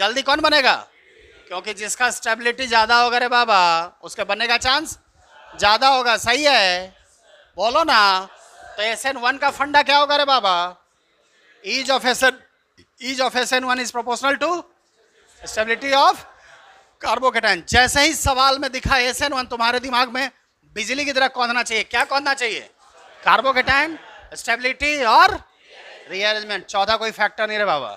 Speaker 1: जल्दी कौन बनेगा क्योंकि जिसका स्टेबिलिटी ज़्यादा होगा रे बाबा उसका बनने का चांस ज़्यादा होगा सही है बोलो ना तो एस एन वन का फंडा क्या होगा रे बाबा ease of S N ease of S N one is proportional to stability of carbocation जैसे ही सवाल में दिखा एस एन वन तुम्हारे दिमाग में बिजली की तरह कौंधना चाहिए क्या कौंधना चाहिए कार्बोकेटाइन स्टेबिलिटी और रीअरेंजमेंट चौथा कोई फैक्टर नहीं रे बाबा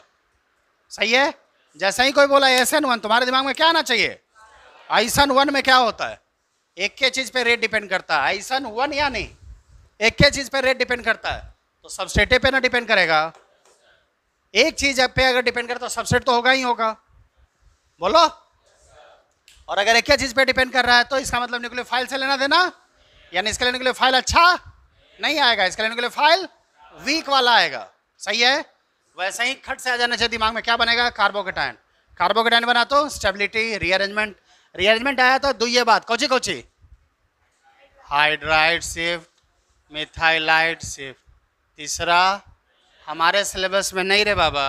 Speaker 1: सही है जैसे ही कोई बोला एसन वन तुम्हारे दिमाग में क्या आना चाहिए आइसन वन में क्या होता है एक के चीज पे रेट डिपेंड करता है आइसन वन या नहीं एक के चीज पे रेट डिपेंड करता है तो सबसेटे पे ना डिपेंड करेगा एक चीज पे अगर डिपेंड करता तो सबसेट तो होगा ही होगा बोलो और अगर एक ही चीज पे डिपेंड कर रहा है तो इसका मतलब निकले फाइल से लेना देना यानी इसके लिए निकले फाइल अच्छा नहीं आएगा इसके लिए निकले फाइल वीक वाला आएगा सही है वैसे ही खट से आ जाना चाहिए दिमाग में क्या बनेगा कार्बोकेटाइन कार्बोकेटाइन बना तो स्टेबिलिटी रीअरेंजमेंट रीअरेंजमेंट आया तो दो ये बात कौची कौची हाइड्राइड शिफ्ट मिथाइलाइट शिफ्ट तीसरा हमारे सिलेबस में नहीं रे बाबा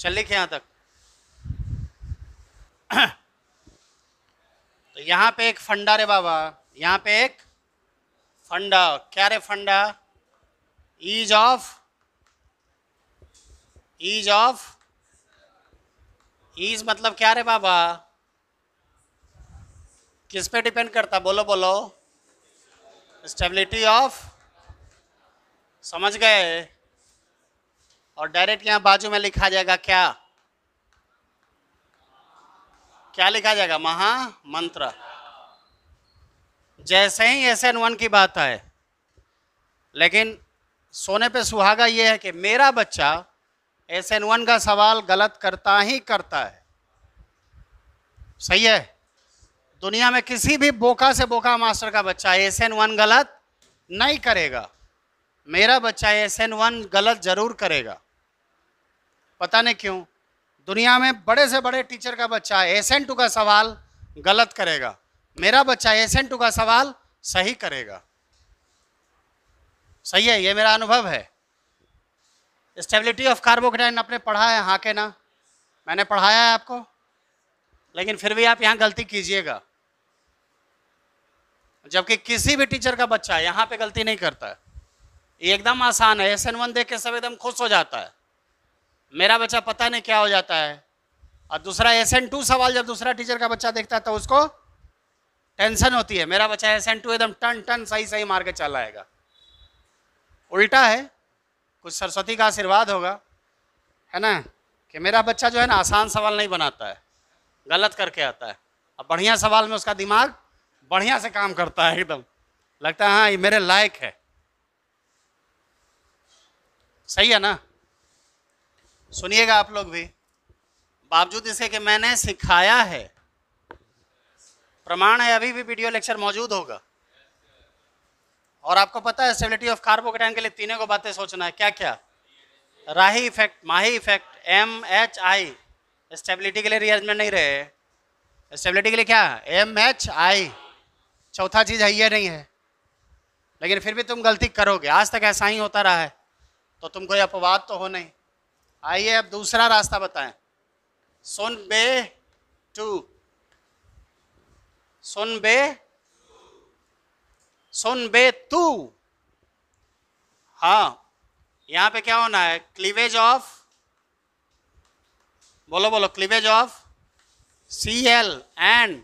Speaker 1: चल लिखे यहाँ तक तो यहाँ पे एक फंडा रे बाबा यहाँ पे एक फंडा क्या रे फंडा ease of ease of ease मतलब क्या रे बाबा किस पे डिपेंड करता बोलो बोलो स्टेबिलिटी ऑफ समझ गए और डायरेक्ट यहाँ बाजू में लिखा जाएगा क्या क्या लिखा जाएगा महा मंत्र जैसे ही एस एन वन की बात है लेकिन सोने पे सुहागा यह है कि मेरा बच्चा एस एन वन का सवाल गलत करता ही करता है सही है दुनिया में किसी भी बोखा से बोखा मास्टर का बच्चा एस एन वन गलत नहीं करेगा मेरा बच्चा एस एन वन गलत जरूर करेगा पता नहीं क्यों दुनिया में बड़े से बड़े टीचर का बच्चा एस एन टू का सवाल गलत करेगा मेरा बच्चा एस एन टू का सवाल सही करेगा सही है ये मेरा अनुभव है स्टेबिलिटी ऑफ कार्बोक्राइन आपने पढ़ा है हाँ के ना मैंने पढ़ाया है आपको लेकिन फिर भी आप यहाँ गलती कीजिएगा जबकि किसी भी टीचर का बच्चा यहाँ पे गलती नहीं करता है ये एकदम आसान है एस एन वन देख के सब एकदम खुश हो जाता है मेरा बच्चा पता नहीं क्या हो जाता है और दूसरा एस एन टू सवाल जब दूसरा टीचर का बच्चा देखता है तो उसको टेंशन होती है मेरा बच्चा एस एन टू एकदम टन टन सही सही मार के चलाएगा उल्टा है कुछ सरस्वती का आशीर्वाद होगा है ना कि मेरा बच्चा जो है ना आसान सवाल नहीं बनाता है गलत करके आता है अब बढ़िया सवाल में उसका दिमाग बढ़िया से काम करता है एकदम लगता है हाँ ये मेरे लायक है सही है ना सुनिएगा आप लोग भी बावजूद इसके कि मैंने सिखाया है प्रमाण है अभी भी वीडियो लेक्चर मौजूद होगा और आपको पता है स्टेबिलिटी ऑफ कार्बोकेटाइन के लिए तीनों को बातें सोचना है क्या क्या राही इफेक्ट माही effect M H I stability के लिए रियजमेंट नहीं रहे स्टेबिलिटी के लिए क्या एम एच आई चौथा चीज है ये नहीं है लेकिन फिर भी तुम गलती करोगे आज तक ऐसा ही होता रहा है तो तुम कोई अपवाद तो हो नहीं आइए अब दूसरा रास्ता बताएं सुन बे टू सुन बे बे तू हाँ यहां पे क्या होना है क्लीवेज ऑफ बोलो बोलो cleavage of C L and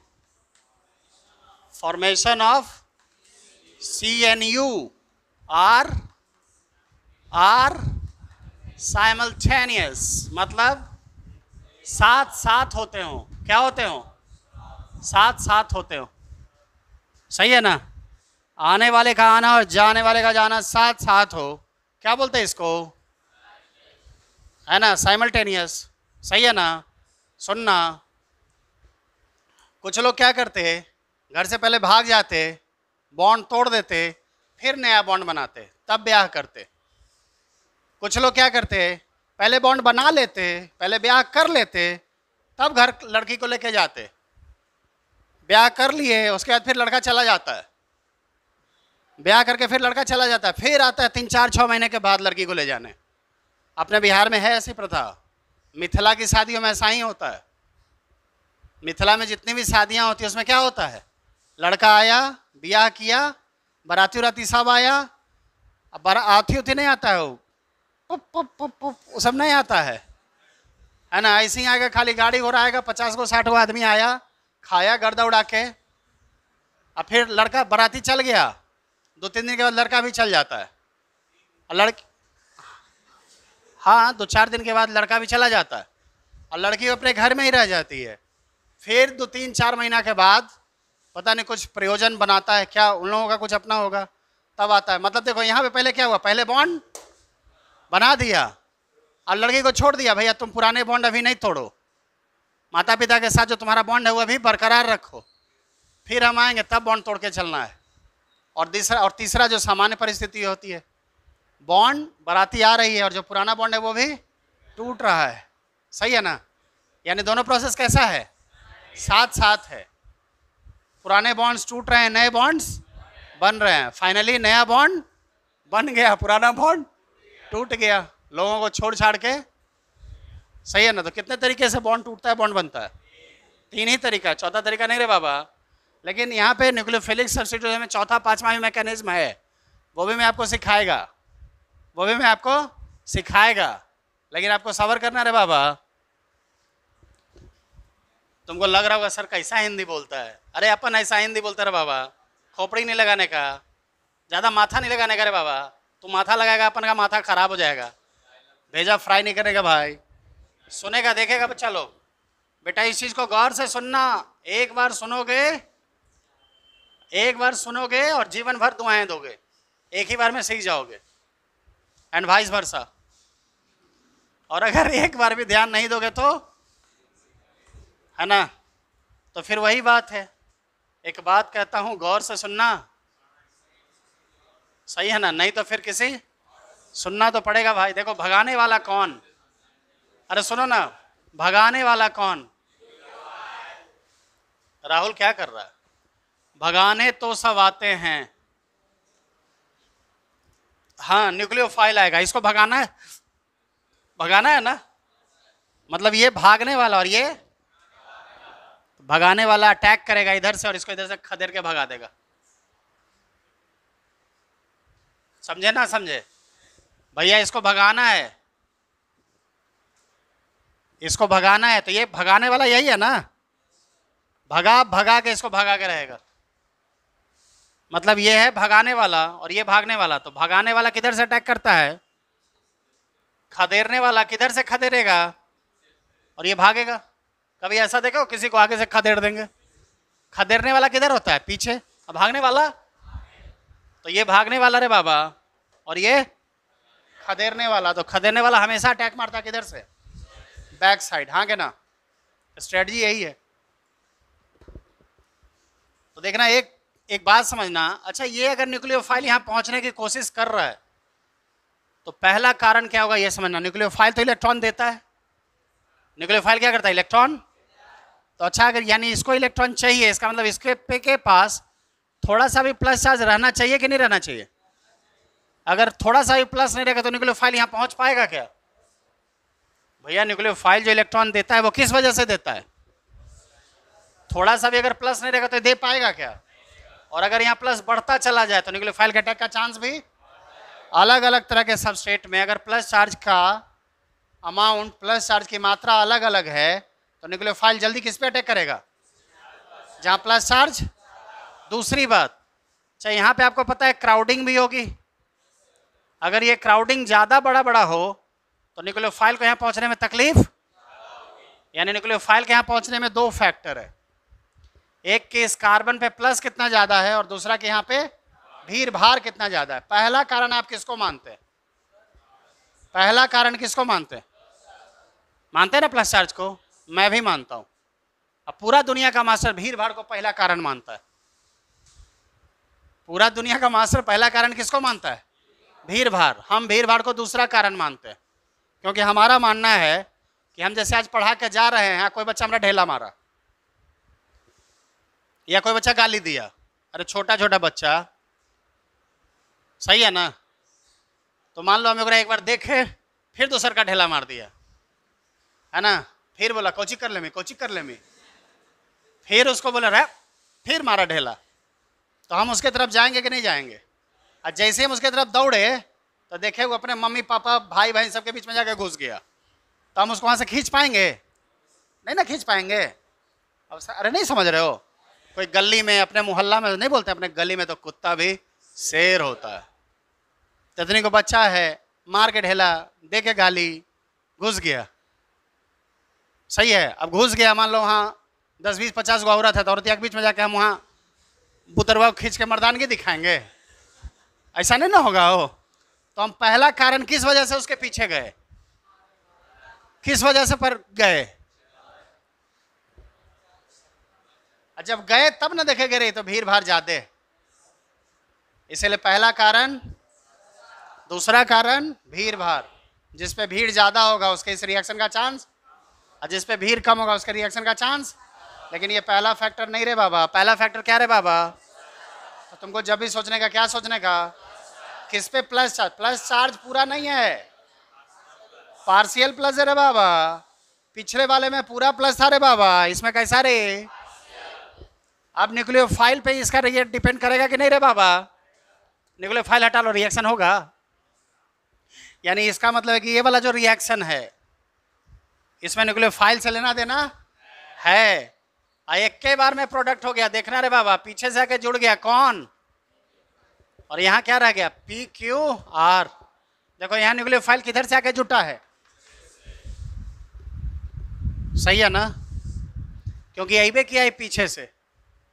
Speaker 1: formation of C N U are are simultaneous मतलब साथ साथ होते हो क्या होते हो साथ साथ होते हो सही है ना आने वाले का आना और जाने वाले का जाना साथ साथ हो क्या बोलते हैं इसको है ना साइमल्टेनियस सही है ना सुनना कुछ लोग क्या करते हैं घर से पहले भाग जाते बॉन्ड तोड़ देते फिर नया बॉन्ड बनाते तब ब्याह करते कुछ लोग क्या करते पहले बॉन्ड बना लेते पहले ब्याह कर लेते तब घर लड़की को लेके जाते ब्याह कर लिए उसके बाद फिर लड़का चला जाता है ब्याह करके फिर लड़का चला जाता है फिर आता है तीन चार छः महीने के बाद लड़की को ले जाने अपने बिहार में है ऐसी प्रथा मिथिला की शादियों में ऐसा ही होता है मिथिला में जितनी भी शादियाँ होती हैं उसमें क्या होता है लड़का आया ब्याह किया बराती उराती सब आया अब बरा आती उथी नहीं आता है वो पुप पुप पुप पुप सब नहीं आता है है ना ऐसे ही आएगा खाली गाड़ी घोड़ा आएगा पचास को साठ को आदमी आया खाया गर्दा उड़ा के और फिर लड़का बराती चल गया दो तीन दिन के बाद लड़का भी चल जाता है और लड़की हाँ दो चार दिन के बाद लड़का भी चला जाता है और लड़की अपने घर में ही रह जाती है फिर दो तीन चार महीना के बाद पता नहीं कुछ प्रयोजन बनाता है क्या उन लोगों का कुछ अपना होगा तब आता है मतलब देखो यहाँ पे पहले क्या हुआ पहले बॉन्ड बना दिया और लड़की को छोड़ दिया भैया तुम पुराने बॉन्ड अभी नहीं तोड़ो माता पिता के साथ जो तुम्हारा बॉन्ड है वो अभी बरकरार रखो फिर हम आएंगे तब बॉन्ड तोड़ के चलना है और तीसरा और तीसरा जो सामान्य परिस्थिति होती है बॉन्ड बराती आ रही है और जो पुराना बॉन्ड है वो भी टूट रहा है सही है ना यानी दोनों प्रोसेस कैसा है साथ साथ है पुराने बॉन्ड्स टूट रहे हैं नए बॉन्ड्स बन रहे हैं फाइनली नया बॉन्ड बन गया पुराना बॉन्ड टूट गया लोगों को छोड़ छाड़ के सही है ना तो कितने तरीके से बॉन्ड टूटता है बॉन्ड बनता है तीन ही तरीका चौथा तरीका नहीं रे बाबा लेकिन यहाँ पे न्यूक्लियोफिलिक्स सब्सिट्यूशन में चौथा पांचवा भी मैकेनिज्म है वो भी मैं आपको सिखाएगा वो भी मैं आपको सिखाएगा लेकिन आपको सबर करना रे बाबा तुमको लग रहा होगा सर कैसा हिंदी बोलता है अरे अपन ऐसा हिंदी बोलता रे बाबा खोपड़ी नहीं लगाने का ज़्यादा माथा नहीं लगाने का रे बाबा तू माथा लगाएगा अपन का माथा खराब हो जाएगा भेजा फ्राई नहीं करेगा भाई सुनेगा देखेगा बच्चा लोग बेटा इस चीज़ को गौर से सुनना एक बार सुनोगे एक बार सुनोगे और जीवन भर दुआएं दोगे एक ही बार में सीख जाओगे एंड वाइस वर्षा और अगर एक बार भी ध्यान नहीं दोगे तो है ना तो फिर वही बात है एक बात कहता हूं गौर से सुनना सही है ना नहीं तो फिर किसी सुनना तो पड़ेगा भाई देखो भगाने वाला कौन अरे सुनो ना भगाने वाला कौन राहुल क्या कर रहा है भगाने तो सब आते हैं हाँ न्यूक्लियो फाइल आएगा इसको भगाना है भगाना है ना मतलब ये भागने वाला और ये भगाने वाला अटैक करेगा इधर से और इसको इधर से खदेड़ के भगा देगा समझे ना समझे भैया इसको भगाना है इसको भगाना है तो ये भगाने वाला यही है ना भगा भगा के इसको भगा के रहेगा मतलब ये है भगाने वाला और ये भागने वाला तो भगाने वाला किधर से अटैक करता है खदेरने वाला किधर से खदेरेगा और ये भागेगा कभी ऐसा देखो किसी को आगे से खदेड़ देंगे खदेरने वाला किधर होता है पीछे और भागने वाला तो ये भागने वाला रे बाबा और ये खदेरने वाला तो खदेरने वाला हमेशा अटैक मारता किधर से बैक साइड हाँ क्या ना स्ट्रेटजी यही है तो देखना एक एक बात समझना अच्छा ये अगर न्यूक्लियोफाइल यहाँ पहुँचने की कोशिश कर रहा है तो पहला कारण क्या होगा ये समझना न्यूक्लियोफाइल तो इलेक्ट्रॉन देता है न्यूक्लियोफाइल क्या करता है इलेक्ट्रॉन तो अच्छा अगर यानी इसको इलेक्ट्रॉन चाहिए इसका मतलब इसके पे के पास थोड़ा सा भी प्लस चार्ज रहना चाहिए कि नहीं रहना चाहिए अगर थोड़ा सा भी प्लस नहीं रहेगा तो न्यूक्लियोफाइल यहाँ पहुँच पाएगा क्या भैया न्यूक्लियोफाइल जो इलेक्ट्रॉन देता है वो किस वजह से देता है थोड़ा सा भी अगर प्लस नहीं रहेगा तो दे पाएगा क्या और अगर यहाँ प्लस बढ़ता चला जाए तो न्यूक्लियोफाइल अटैक का चांस भी अलग अलग तरह के सबस्टेट में अगर प्लस चार्ज का अमाउंट प्लस चार्ज की मात्रा अलग अलग है तो न्यूक्लियोफाइल जल्दी किस पे अटैक करेगा जहाँ प्लस चार्ज दूसरी बात चाहे अच्छा, यहाँ पे आपको पता है क्राउडिंग भी होगी अगर ये क्राउडिंग ज़्यादा बड़ा बड़ा हो तो न्यूक्लियोफाइल को यहाँ पहुँचने में तकलीफ यानी न्यूक्लियोफाइल के यहाँ पहुँचने में दो फैक्टर है एक के इस कार्बन पे प्लस कितना ज्यादा है और दूसरा के यहाँ पे भीड़ भार कितना ज्यादा है पहला कारण आप किसको मानते हैं पहला कारण किसको मानते हैं मानते हैं ना प्लस चार्ज को मैं भी मानता हूं अब पूरा दुनिया का मास्टर भीड़ भाड़ को पहला कारण मानता है पूरा दुनिया का मास्टर पहला कारण किसको मानता है भीड़ भाड़ हम भीड़ भाड़ को दूसरा कारण मानते हैं क्योंकि हमारा मानना है कि हम जैसे आज पढ़ा के जा रहे हैं हाँ, कोई बच्चा हमारा ढेला मारा या कोई बच्चा गाली दिया अरे छोटा छोटा बच्चा सही है ना तो मान लो हमें एक बार देखे फिर दूसर तो का ढेला मार दिया है ना फिर बोला कोचिंग कर ले में कोचिंग कर ले में फिर उसको बोला रे फिर मारा ढेला तो हम उसके तरफ जाएंगे कि नहीं जाएंगे और जैसे हम उसके तरफ दौड़े तो देखे वो अपने मम्मी पापा भाई बहन सबके बीच में जाकर घुस गया तो हम उसको वहाँ से खींच पाएंगे नहीं ना खींच पाएंगे अब अरे नहीं समझ रहे हो कोई गली में अपने मोहल्ला में तो नहीं बोलते अपने गली में तो कुत्ता भी शेर होता है इतनी को बच्चा है मार के ढेला दे के गाली घुस गया सही है अब घुस गया मान लो वहाँ दस बीस पचास गो औरत है तो औरतिया के बीच में जाके हम वहाँ बुतरवा खींच के मर्दानगी दिखाएंगे ऐसा नहीं ना होगा वो हो। तो हम पहला कारण किस वजह से उसके पीछे गए किस वजह से पर गए और जब गए तब ना देखे गए तो भीड़ भाड़ जाते इसलिए पहला कारण दूसरा कारण भीड़ भाड़ जिसपे भीड़ ज़्यादा होगा उसके इस रिएक्शन का चांस और जिसपे भीड़ कम होगा उसके रिएक्शन का चांस लेकिन ये पहला फैक्टर नहीं रे बाबा पहला फैक्टर क्या रे बाबा तो तुमको जब भी सोचने का क्या सोचने का किस पे प्लस चार्ज प्लस चार्ज पूरा नहीं है पार्शियल प्लस है रे बाबा पिछले वाले में पूरा प्लस था रे बाबा इसमें कैसा रे अब न्यूक्लियो फाइल पे इसका रिएक्ट डिपेंड करेगा कि नहीं रे बाबा न्यूक्लियो फाइल हटा लो रिएक्शन होगा यानी इसका मतलब है कि ये वाला जो रिएक्शन है इसमें न्यूक्लियो फाइल से लेना देना है एक के बार में प्रोडक्ट हो गया देखना रे बाबा पीछे से आके जुड़ गया कौन और यहाँ क्या रह गया पी क्यू आर देखो यहाँ न्यूक्लियो फाइल किधर से आके जुटा है सही है ना क्योंकि पे किया है पीछे से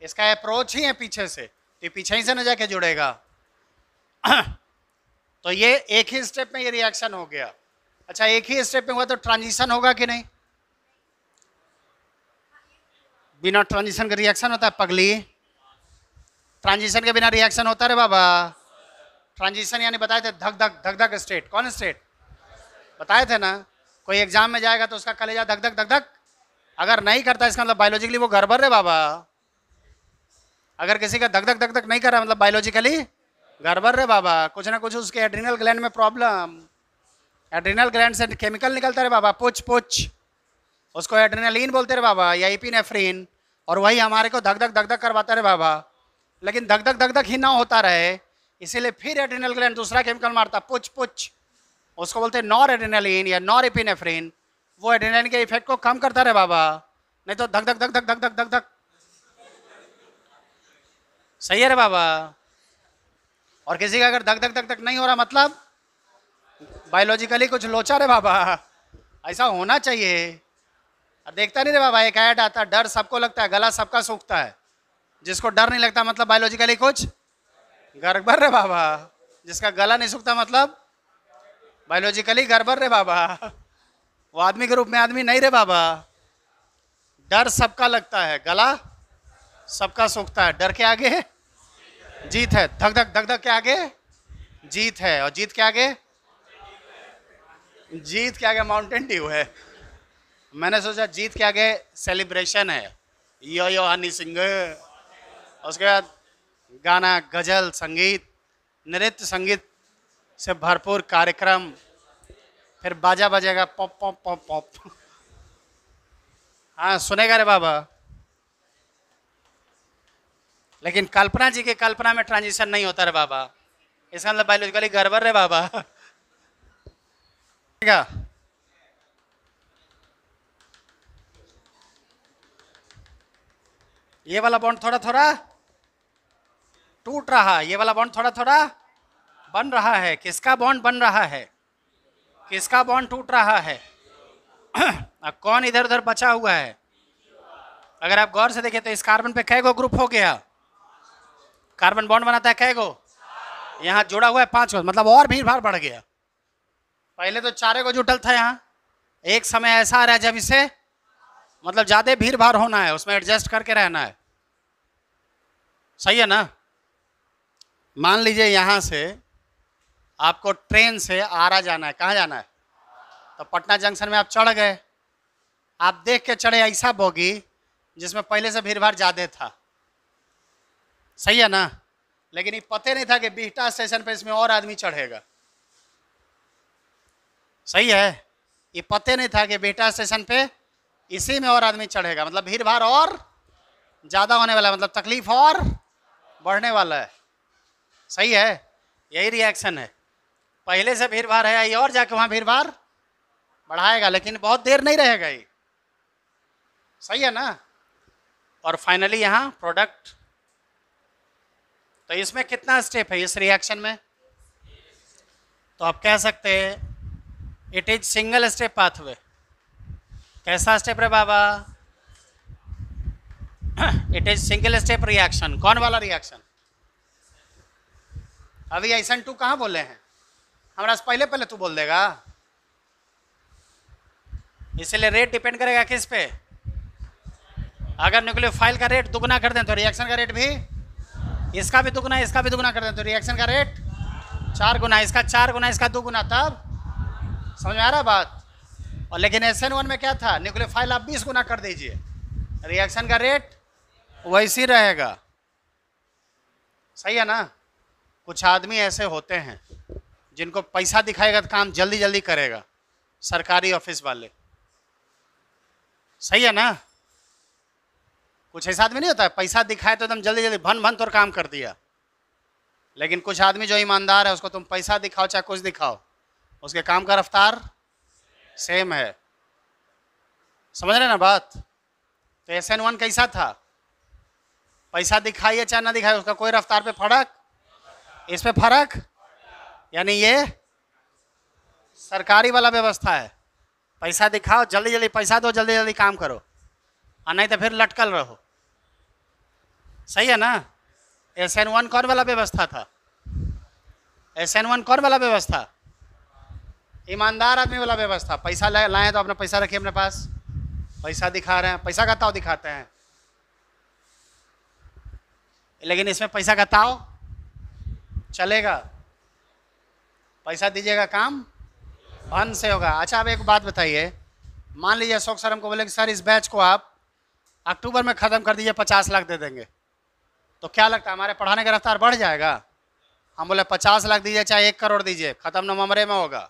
Speaker 1: इसका अप्रोच ही है पीछे से तो ये पीछे ही से ना जाके जुड़ेगा [clears throat] तो ये एक ही स्टेप में ये रिएक्शन हो गया अच्छा एक ही स्टेप में हुआ तो ट्रांजिशन होगा कि नहीं बिना ट्रांजिशन का रिएक्शन होता है पगली ट्रांजिशन के बिना रिएक्शन होता है बाबा ट्रांजिशन यानी बताए थे धक धक धक धक स्टेट कौन स्टेट बताए थे ना कोई एग्जाम में जाएगा तो उसका कलेजा धक धक धक धक अगर नहीं करता इसका मतलब बायोलॉजिकली वो गड़बड़ रहे बाबा अगर किसी का धक धक धक धक नहीं कर रहा मतलब बायोलॉजिकली गड़बड़ रहे बाबा कुछ ना कुछ उसके एड्रिनल ग्लैंड में प्रॉब्लम एड्रिनल ग्लैंड से केमिकल निकलता रहे बाबा पुछ पुछ उसको एड्रिनलिन बोलते रहे बाबा या एपिनेफ्रीन और वही हमारे को धक धक धक धक करवाता रहे बाबा लेकिन धक धक धक धक ही ना होता रहे इसीलिए फिर एड्रिनल ग्लैंड दूसरा केमिकल मारता पुछ पुछ उसको बोलते नॉर एड्रिनलिन या नॉर एपिनेफ्रिन वो एड्रिनलिन के इफेक्ट को कम करता रहे बाबा नहीं तो धक धक धक धक धक धक धक धक सही है रे बाबा और किसी का अगर धक धक धक धक नहीं हो रहा मतलब बायोलॉजिकली कुछ लोचा रे बाबा ऐसा होना चाहिए देखता नहीं रे बाबा एक ऐड आता डर सबको लगता है गला सबका सूखता है जिसको डर नहीं लगता मतलब बायोलॉजिकली कुछ गड़बड़ रे बाबा जिसका गला नहीं सूखता मतलब बायोलॉजिकली गड़बड़ रे बाबा वो आदमी के रूप में आदमी नहीं रे बाबा डर सबका लगता है गला सबका सूखता है डर के आगे जीत है धक धक धक धक के आगे जीत है और जीत के आगे जीत के आगे माउंटेन ड्यू है मैंने सोचा जीत के आगे सेलिब्रेशन है यो यो हनी सिंह उसके बाद गाना गजल संगीत नृत्य संगीत से भरपूर कार्यक्रम फिर बाजा बजेगा पॉप पॉप पॉप पॉप हाँ सुनेगा रे बाबा लेकिन कल्पना जी के कल्पना में ट्रांजिशन नहीं होता रे बाबा इसका मतलब बायोलॉजिकली गड़बड़ रे बाबा ठीक है ये वाला बॉन्ड थोड़ा थोड़ा टूट रहा ये वाला बॉन्ड थोड़ा थोड़ा बन रहा है किसका बॉन्ड बन रहा है किसका बॉन्ड टूट रहा है अब कौन इधर उधर बचा हुआ है अगर आप गौर से देखें तो इस कार्बन पे कै गो ग्रुप हो गया कार्बन बॉन्ड बनाता है कै गो यहाँ जुड़ा हुआ है पांच को मतलब और भीड़ भाड़ बढ़ गया पहले तो चारे को जुटल था यहाँ एक समय ऐसा आ रहा है जब इसे मतलब ज़्यादा भीड़ भाड़ होना है उसमें एडजस्ट करके रहना है सही है ना मान लीजिए यहाँ से आपको ट्रेन से आरा जाना है कहाँ जाना है तो पटना जंक्शन में आप चढ़ गए आप देख के चढ़े ऐसा बोगी जिसमें पहले से भीड़ भाड़ ज़्यादा था सही है ना लेकिन ये पते नहीं था कि बिहटा स्टेशन पर इसमें और आदमी चढ़ेगा सही है ये पते नहीं था कि बिहटा स्टेशन पे इसी में और आदमी चढ़ेगा मतलब भीड़ भाड़ और ज़्यादा होने वाला है मतलब तकलीफ और बढ़ने वाला है सही है यही रिएक्शन है पहले से भीड़ भाड़ है और जाके वहाँ भीड़ भाड़ बढ़ाएगा लेकिन बहुत देर नहीं रहेगा ये सही है ना और फाइनली यहाँ प्रोडक्ट तो इसमें कितना स्टेप है इस रिएक्शन में तो आप कह सकते हैं it is single step pathway कैसा स्टेप है बाबा it is single step reaction कौन वाला रिएक्शन अभी ऐसा टू कहाँ बोले हैं हमारा पहले पहले तू बोल देगा इसलिए रेट डिपेंड करेगा किस पे अगर न्यूक्लियोफाइल का रेट दुगना कर दें तो रिएक्शन का रेट भी इसका भी दुगुना इसका भी दुगुना कर दे तो रिएक्शन का रेट चार गुना इसका चार गुना इसका दो गुना तब समझ में आ रहा बात और लेकिन एस एन वन में क्या था न्यूक्लियोफाइल आप बीस गुना कर दीजिए रिएक्शन का रेट वैसी रहेगा सही है ना कुछ आदमी ऐसे होते हैं जिनको पैसा दिखाएगा तो काम जल्दी जल्दी करेगा सरकारी ऑफिस वाले सही है ना कुछ ऐसा आदमी नहीं होता पैसा दिखाए तो एकदम जल्दी जल्दी भन भन तोर काम कर दिया लेकिन कुछ आदमी जो ईमानदार है उसको तुम पैसा दिखाओ चाहे कुछ दिखाओ उसके काम का रफ्तार सेम है समझ रहे ना बात तो एस एन वन कैसा था पैसा दिखाइए चाहे ना दिखाइए उसका कोई रफ्तार पे फर्क इस पे फर्क यानी ये सरकारी वाला व्यवस्था है पैसा दिखाओ जल्दी जल्दी पैसा दो जल्दी जल्दी काम करो और नहीं तो फिर लटकल रहो सही है ना एस एन वन कौन वाला व्यवस्था था एस एन वन कौन वाला व्यवस्था ईमानदार आदमी वाला व्यवस्था पैसा लाए तो अपना पैसा रखिए अपने पास पैसा दिखा रहे हैं पैसा का ताव दिखाते हैं लेकिन इसमें पैसा का ताव चलेगा पैसा दीजिएगा काम फन से होगा अच्छा आप एक बात बताइए मान लीजिए अशोक सर हमको बोले कि सर इस बैच को आप अक्टूबर में ख़त्म कर दीजिए पचास लाख दे देंगे तो क्या लगता है हमारे पढ़ाने का रफ्तार बढ़ जाएगा हम बोले पचास लाख दीजिए चाहे एक करोड़ दीजिए ख़त्म ममरे में होगा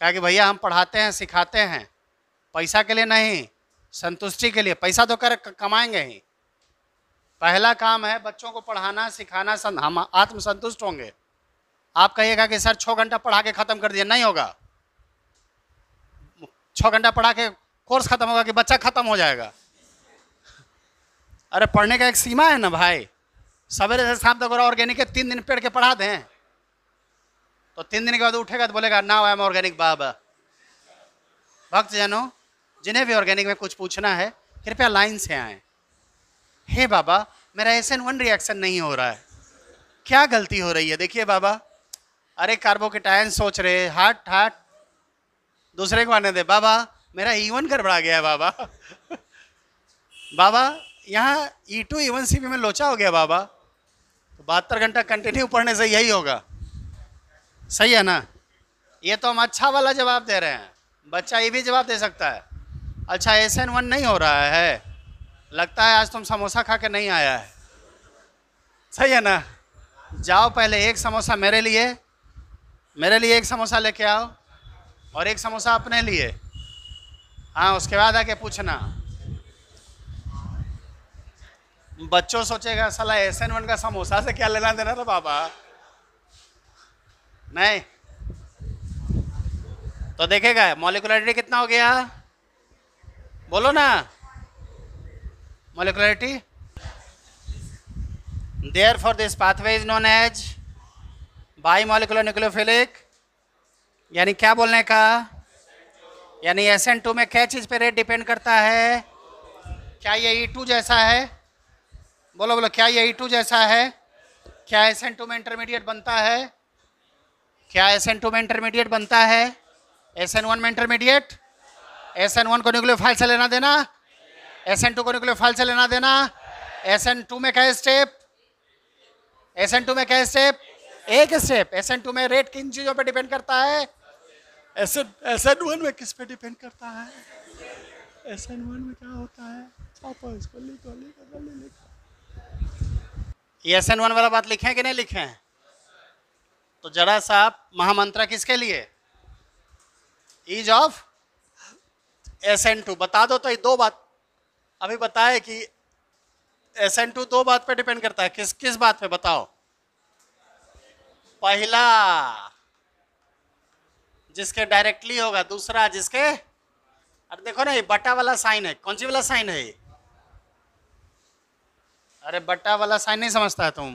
Speaker 1: कहा कि भैया हम पढ़ाते हैं सिखाते हैं पैसा के लिए नहीं संतुष्टि के लिए पैसा तो कर कमाएंगे ही पहला काम है बच्चों को पढ़ाना सिखाना सं, हम आत्मसंतुष्ट होंगे आप कहिएगा कि सर छः घंटा पढ़ा के ख़त्म कर दिया नहीं होगा छः घंटा पढ़ा के कोर्स ख़त्म होगा कि बच्चा ख़त्म हो जाएगा अरे पढ़ने का एक सीमा है ना भाई सवेरे से शाम तक ऑर्गेनिक है तीन दिन पेड़ के पढ़ा दें तो तीन दिन के बाद उठेगा तो बोलेगा ना आई एम ऑर्गेनिक बाबा भक्त जनो जिन्हें भी ऑर्गेनिक में कुछ पूछना है कृपया लाइन से आए हे बाबा मेरा एस एन वन रिएक्शन नहीं हो रहा है क्या गलती हो रही है देखिए बाबा अरे कार्बोकेटायन सोच रहे हार्ट हार्ट दूसरे को आने दे बाबा मेरा ई e वन गड़बड़ा गया है बाबा [laughs] बाबा यहाँ ई टू इवन सी में लोचा हो गया बाबा तो बहत्तर घंटा कंटिन्यू पढ़ने से यही होगा सही है ना ये तो हम अच्छा वाला जवाब दे रहे हैं बच्चा ये भी जवाब दे सकता है अच्छा एस एन वन नहीं हो रहा है लगता है आज तुम समोसा खा के नहीं आया है सही है ना जाओ पहले एक समोसा मेरे लिए मेरे लिए एक समोसा लेके आओ और एक समोसा अपने लिए हाँ उसके बाद आके पूछना बच्चों सोचेगा सला एस एन वन का समोसा से क्या लेना देना था बाबा नहीं तो देखेगा मॉलिकुलरिटी कितना हो गया बोलो ना molecularity there for this pathway is known as bimolecular nucleophilic यानी क्या बोलने का यानी एस एन टू में क्या चीज़ पे रेट डिपेंड करता है क्या ये ई e टू जैसा है बोलो बोलो क्या ये टू जैसा है क्या एस एन टू में इंटरमीडिएट बनता है क्या एस एन टू में इंटरमीडिएट बनता है एस एन वन में इंटरमीडिएट एस एन वन को न्यूक्लियोफाइल से लेना देना एस एन टू को न्यूक्लियोफाइल से लेना देना एस एन टू में क्या स्टेप एस एन टू में क्या स्टेप एक स्टेप एस एन टू में रेट किन चीजों पर डिपेंड करता है S N S N one में किस पे डिपेंड करता है एस एन वन में क्या होता है ये एस एन वन वाला बात लिखे हैं कि नहीं लिखे हैं तो जरा सा महामंत्र किसके लिए ease of S N two बता दो तो ये दो बात अभी बताए कि एस एन टू दो बात पे डिपेंड करता है किस किस बात पे बताओ पहला जिसके डायरेक्टली होगा दूसरा जिसके अरे देखो ना ये बटा वाला साइन है कौन सी वाला साइन है ये अरे बट्टा वाला साइन नहीं समझता है तुम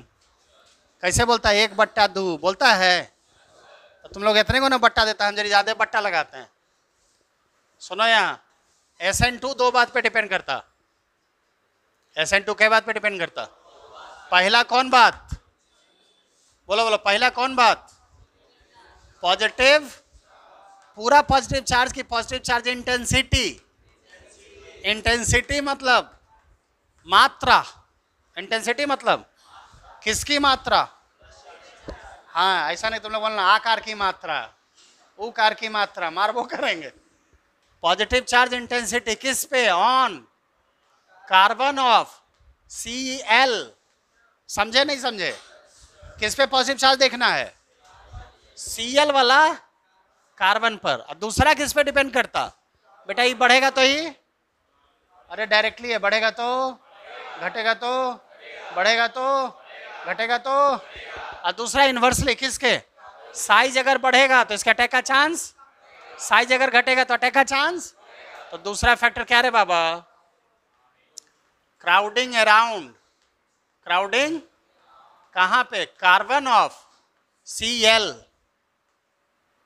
Speaker 1: कैसे बोलता है एक बट्टा दू बोलता है तो तुम लोग इतने को ना बट्टा देता है हम ज़्यादा बट्टा लगाते हैं सुनो यहाँ एस एन टू दो बात पे डिपेंड करता एस एन टू कई बात पे डिपेंड करता पहला कौन बात बोलो बोलो पहला कौन बात पॉजिटिव पूरा पॉजिटिव चार्ज की पॉजिटिव चार्ज इंटेंसिटी इंटेंसिटी मतलब मात्रा इंटेंसिटी मतलब किसकी मात्रा हाँ ऐसा नहीं तुम लोग बोलना आकार की मात्रा उकार की मात्रा मार वो करेंगे पॉजिटिव चार्ज इंटेंसिटी किस पे on carbon of C L समझे नहीं समझे किस पे पॉजिटिव चार्ज देखना है सी एल वाला कार्बन पर और दूसरा किस पे डिपेंड करता बेटा ये बढ़ेगा तो ही अरे डायरेक्टली है बढ़ेगा तो घटेगा तो बढ़ेगा तो घटेगा तो और दूसरा इन्वर्स लिख इसके साइज अगर बढ़ेगा तो इसके अटैक का चांस साइज अगर घटेगा तो अटैक का चांस तो दूसरा फैक्टर क्या रे बाबा क्राउडिंग अराउंड क्राउडिंग कहाँ पे कार्बन ऑफ सी एल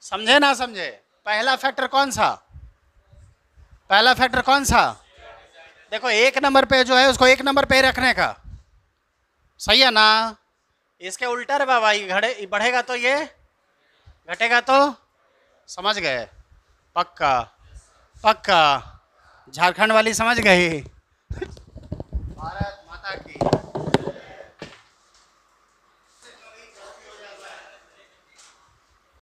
Speaker 1: समझे ना समझे पहला फैक्टर कौन सा पहला फैक्टर कौन सा देखो एक नंबर पे जो है उसको एक नंबर पे रखने का सही है ना इसके उल्टा रहा भाई घड़े बढ़ेगा तो ये घटेगा तो समझ गए पक्का पक्का झारखंड वाली समझ गई भारत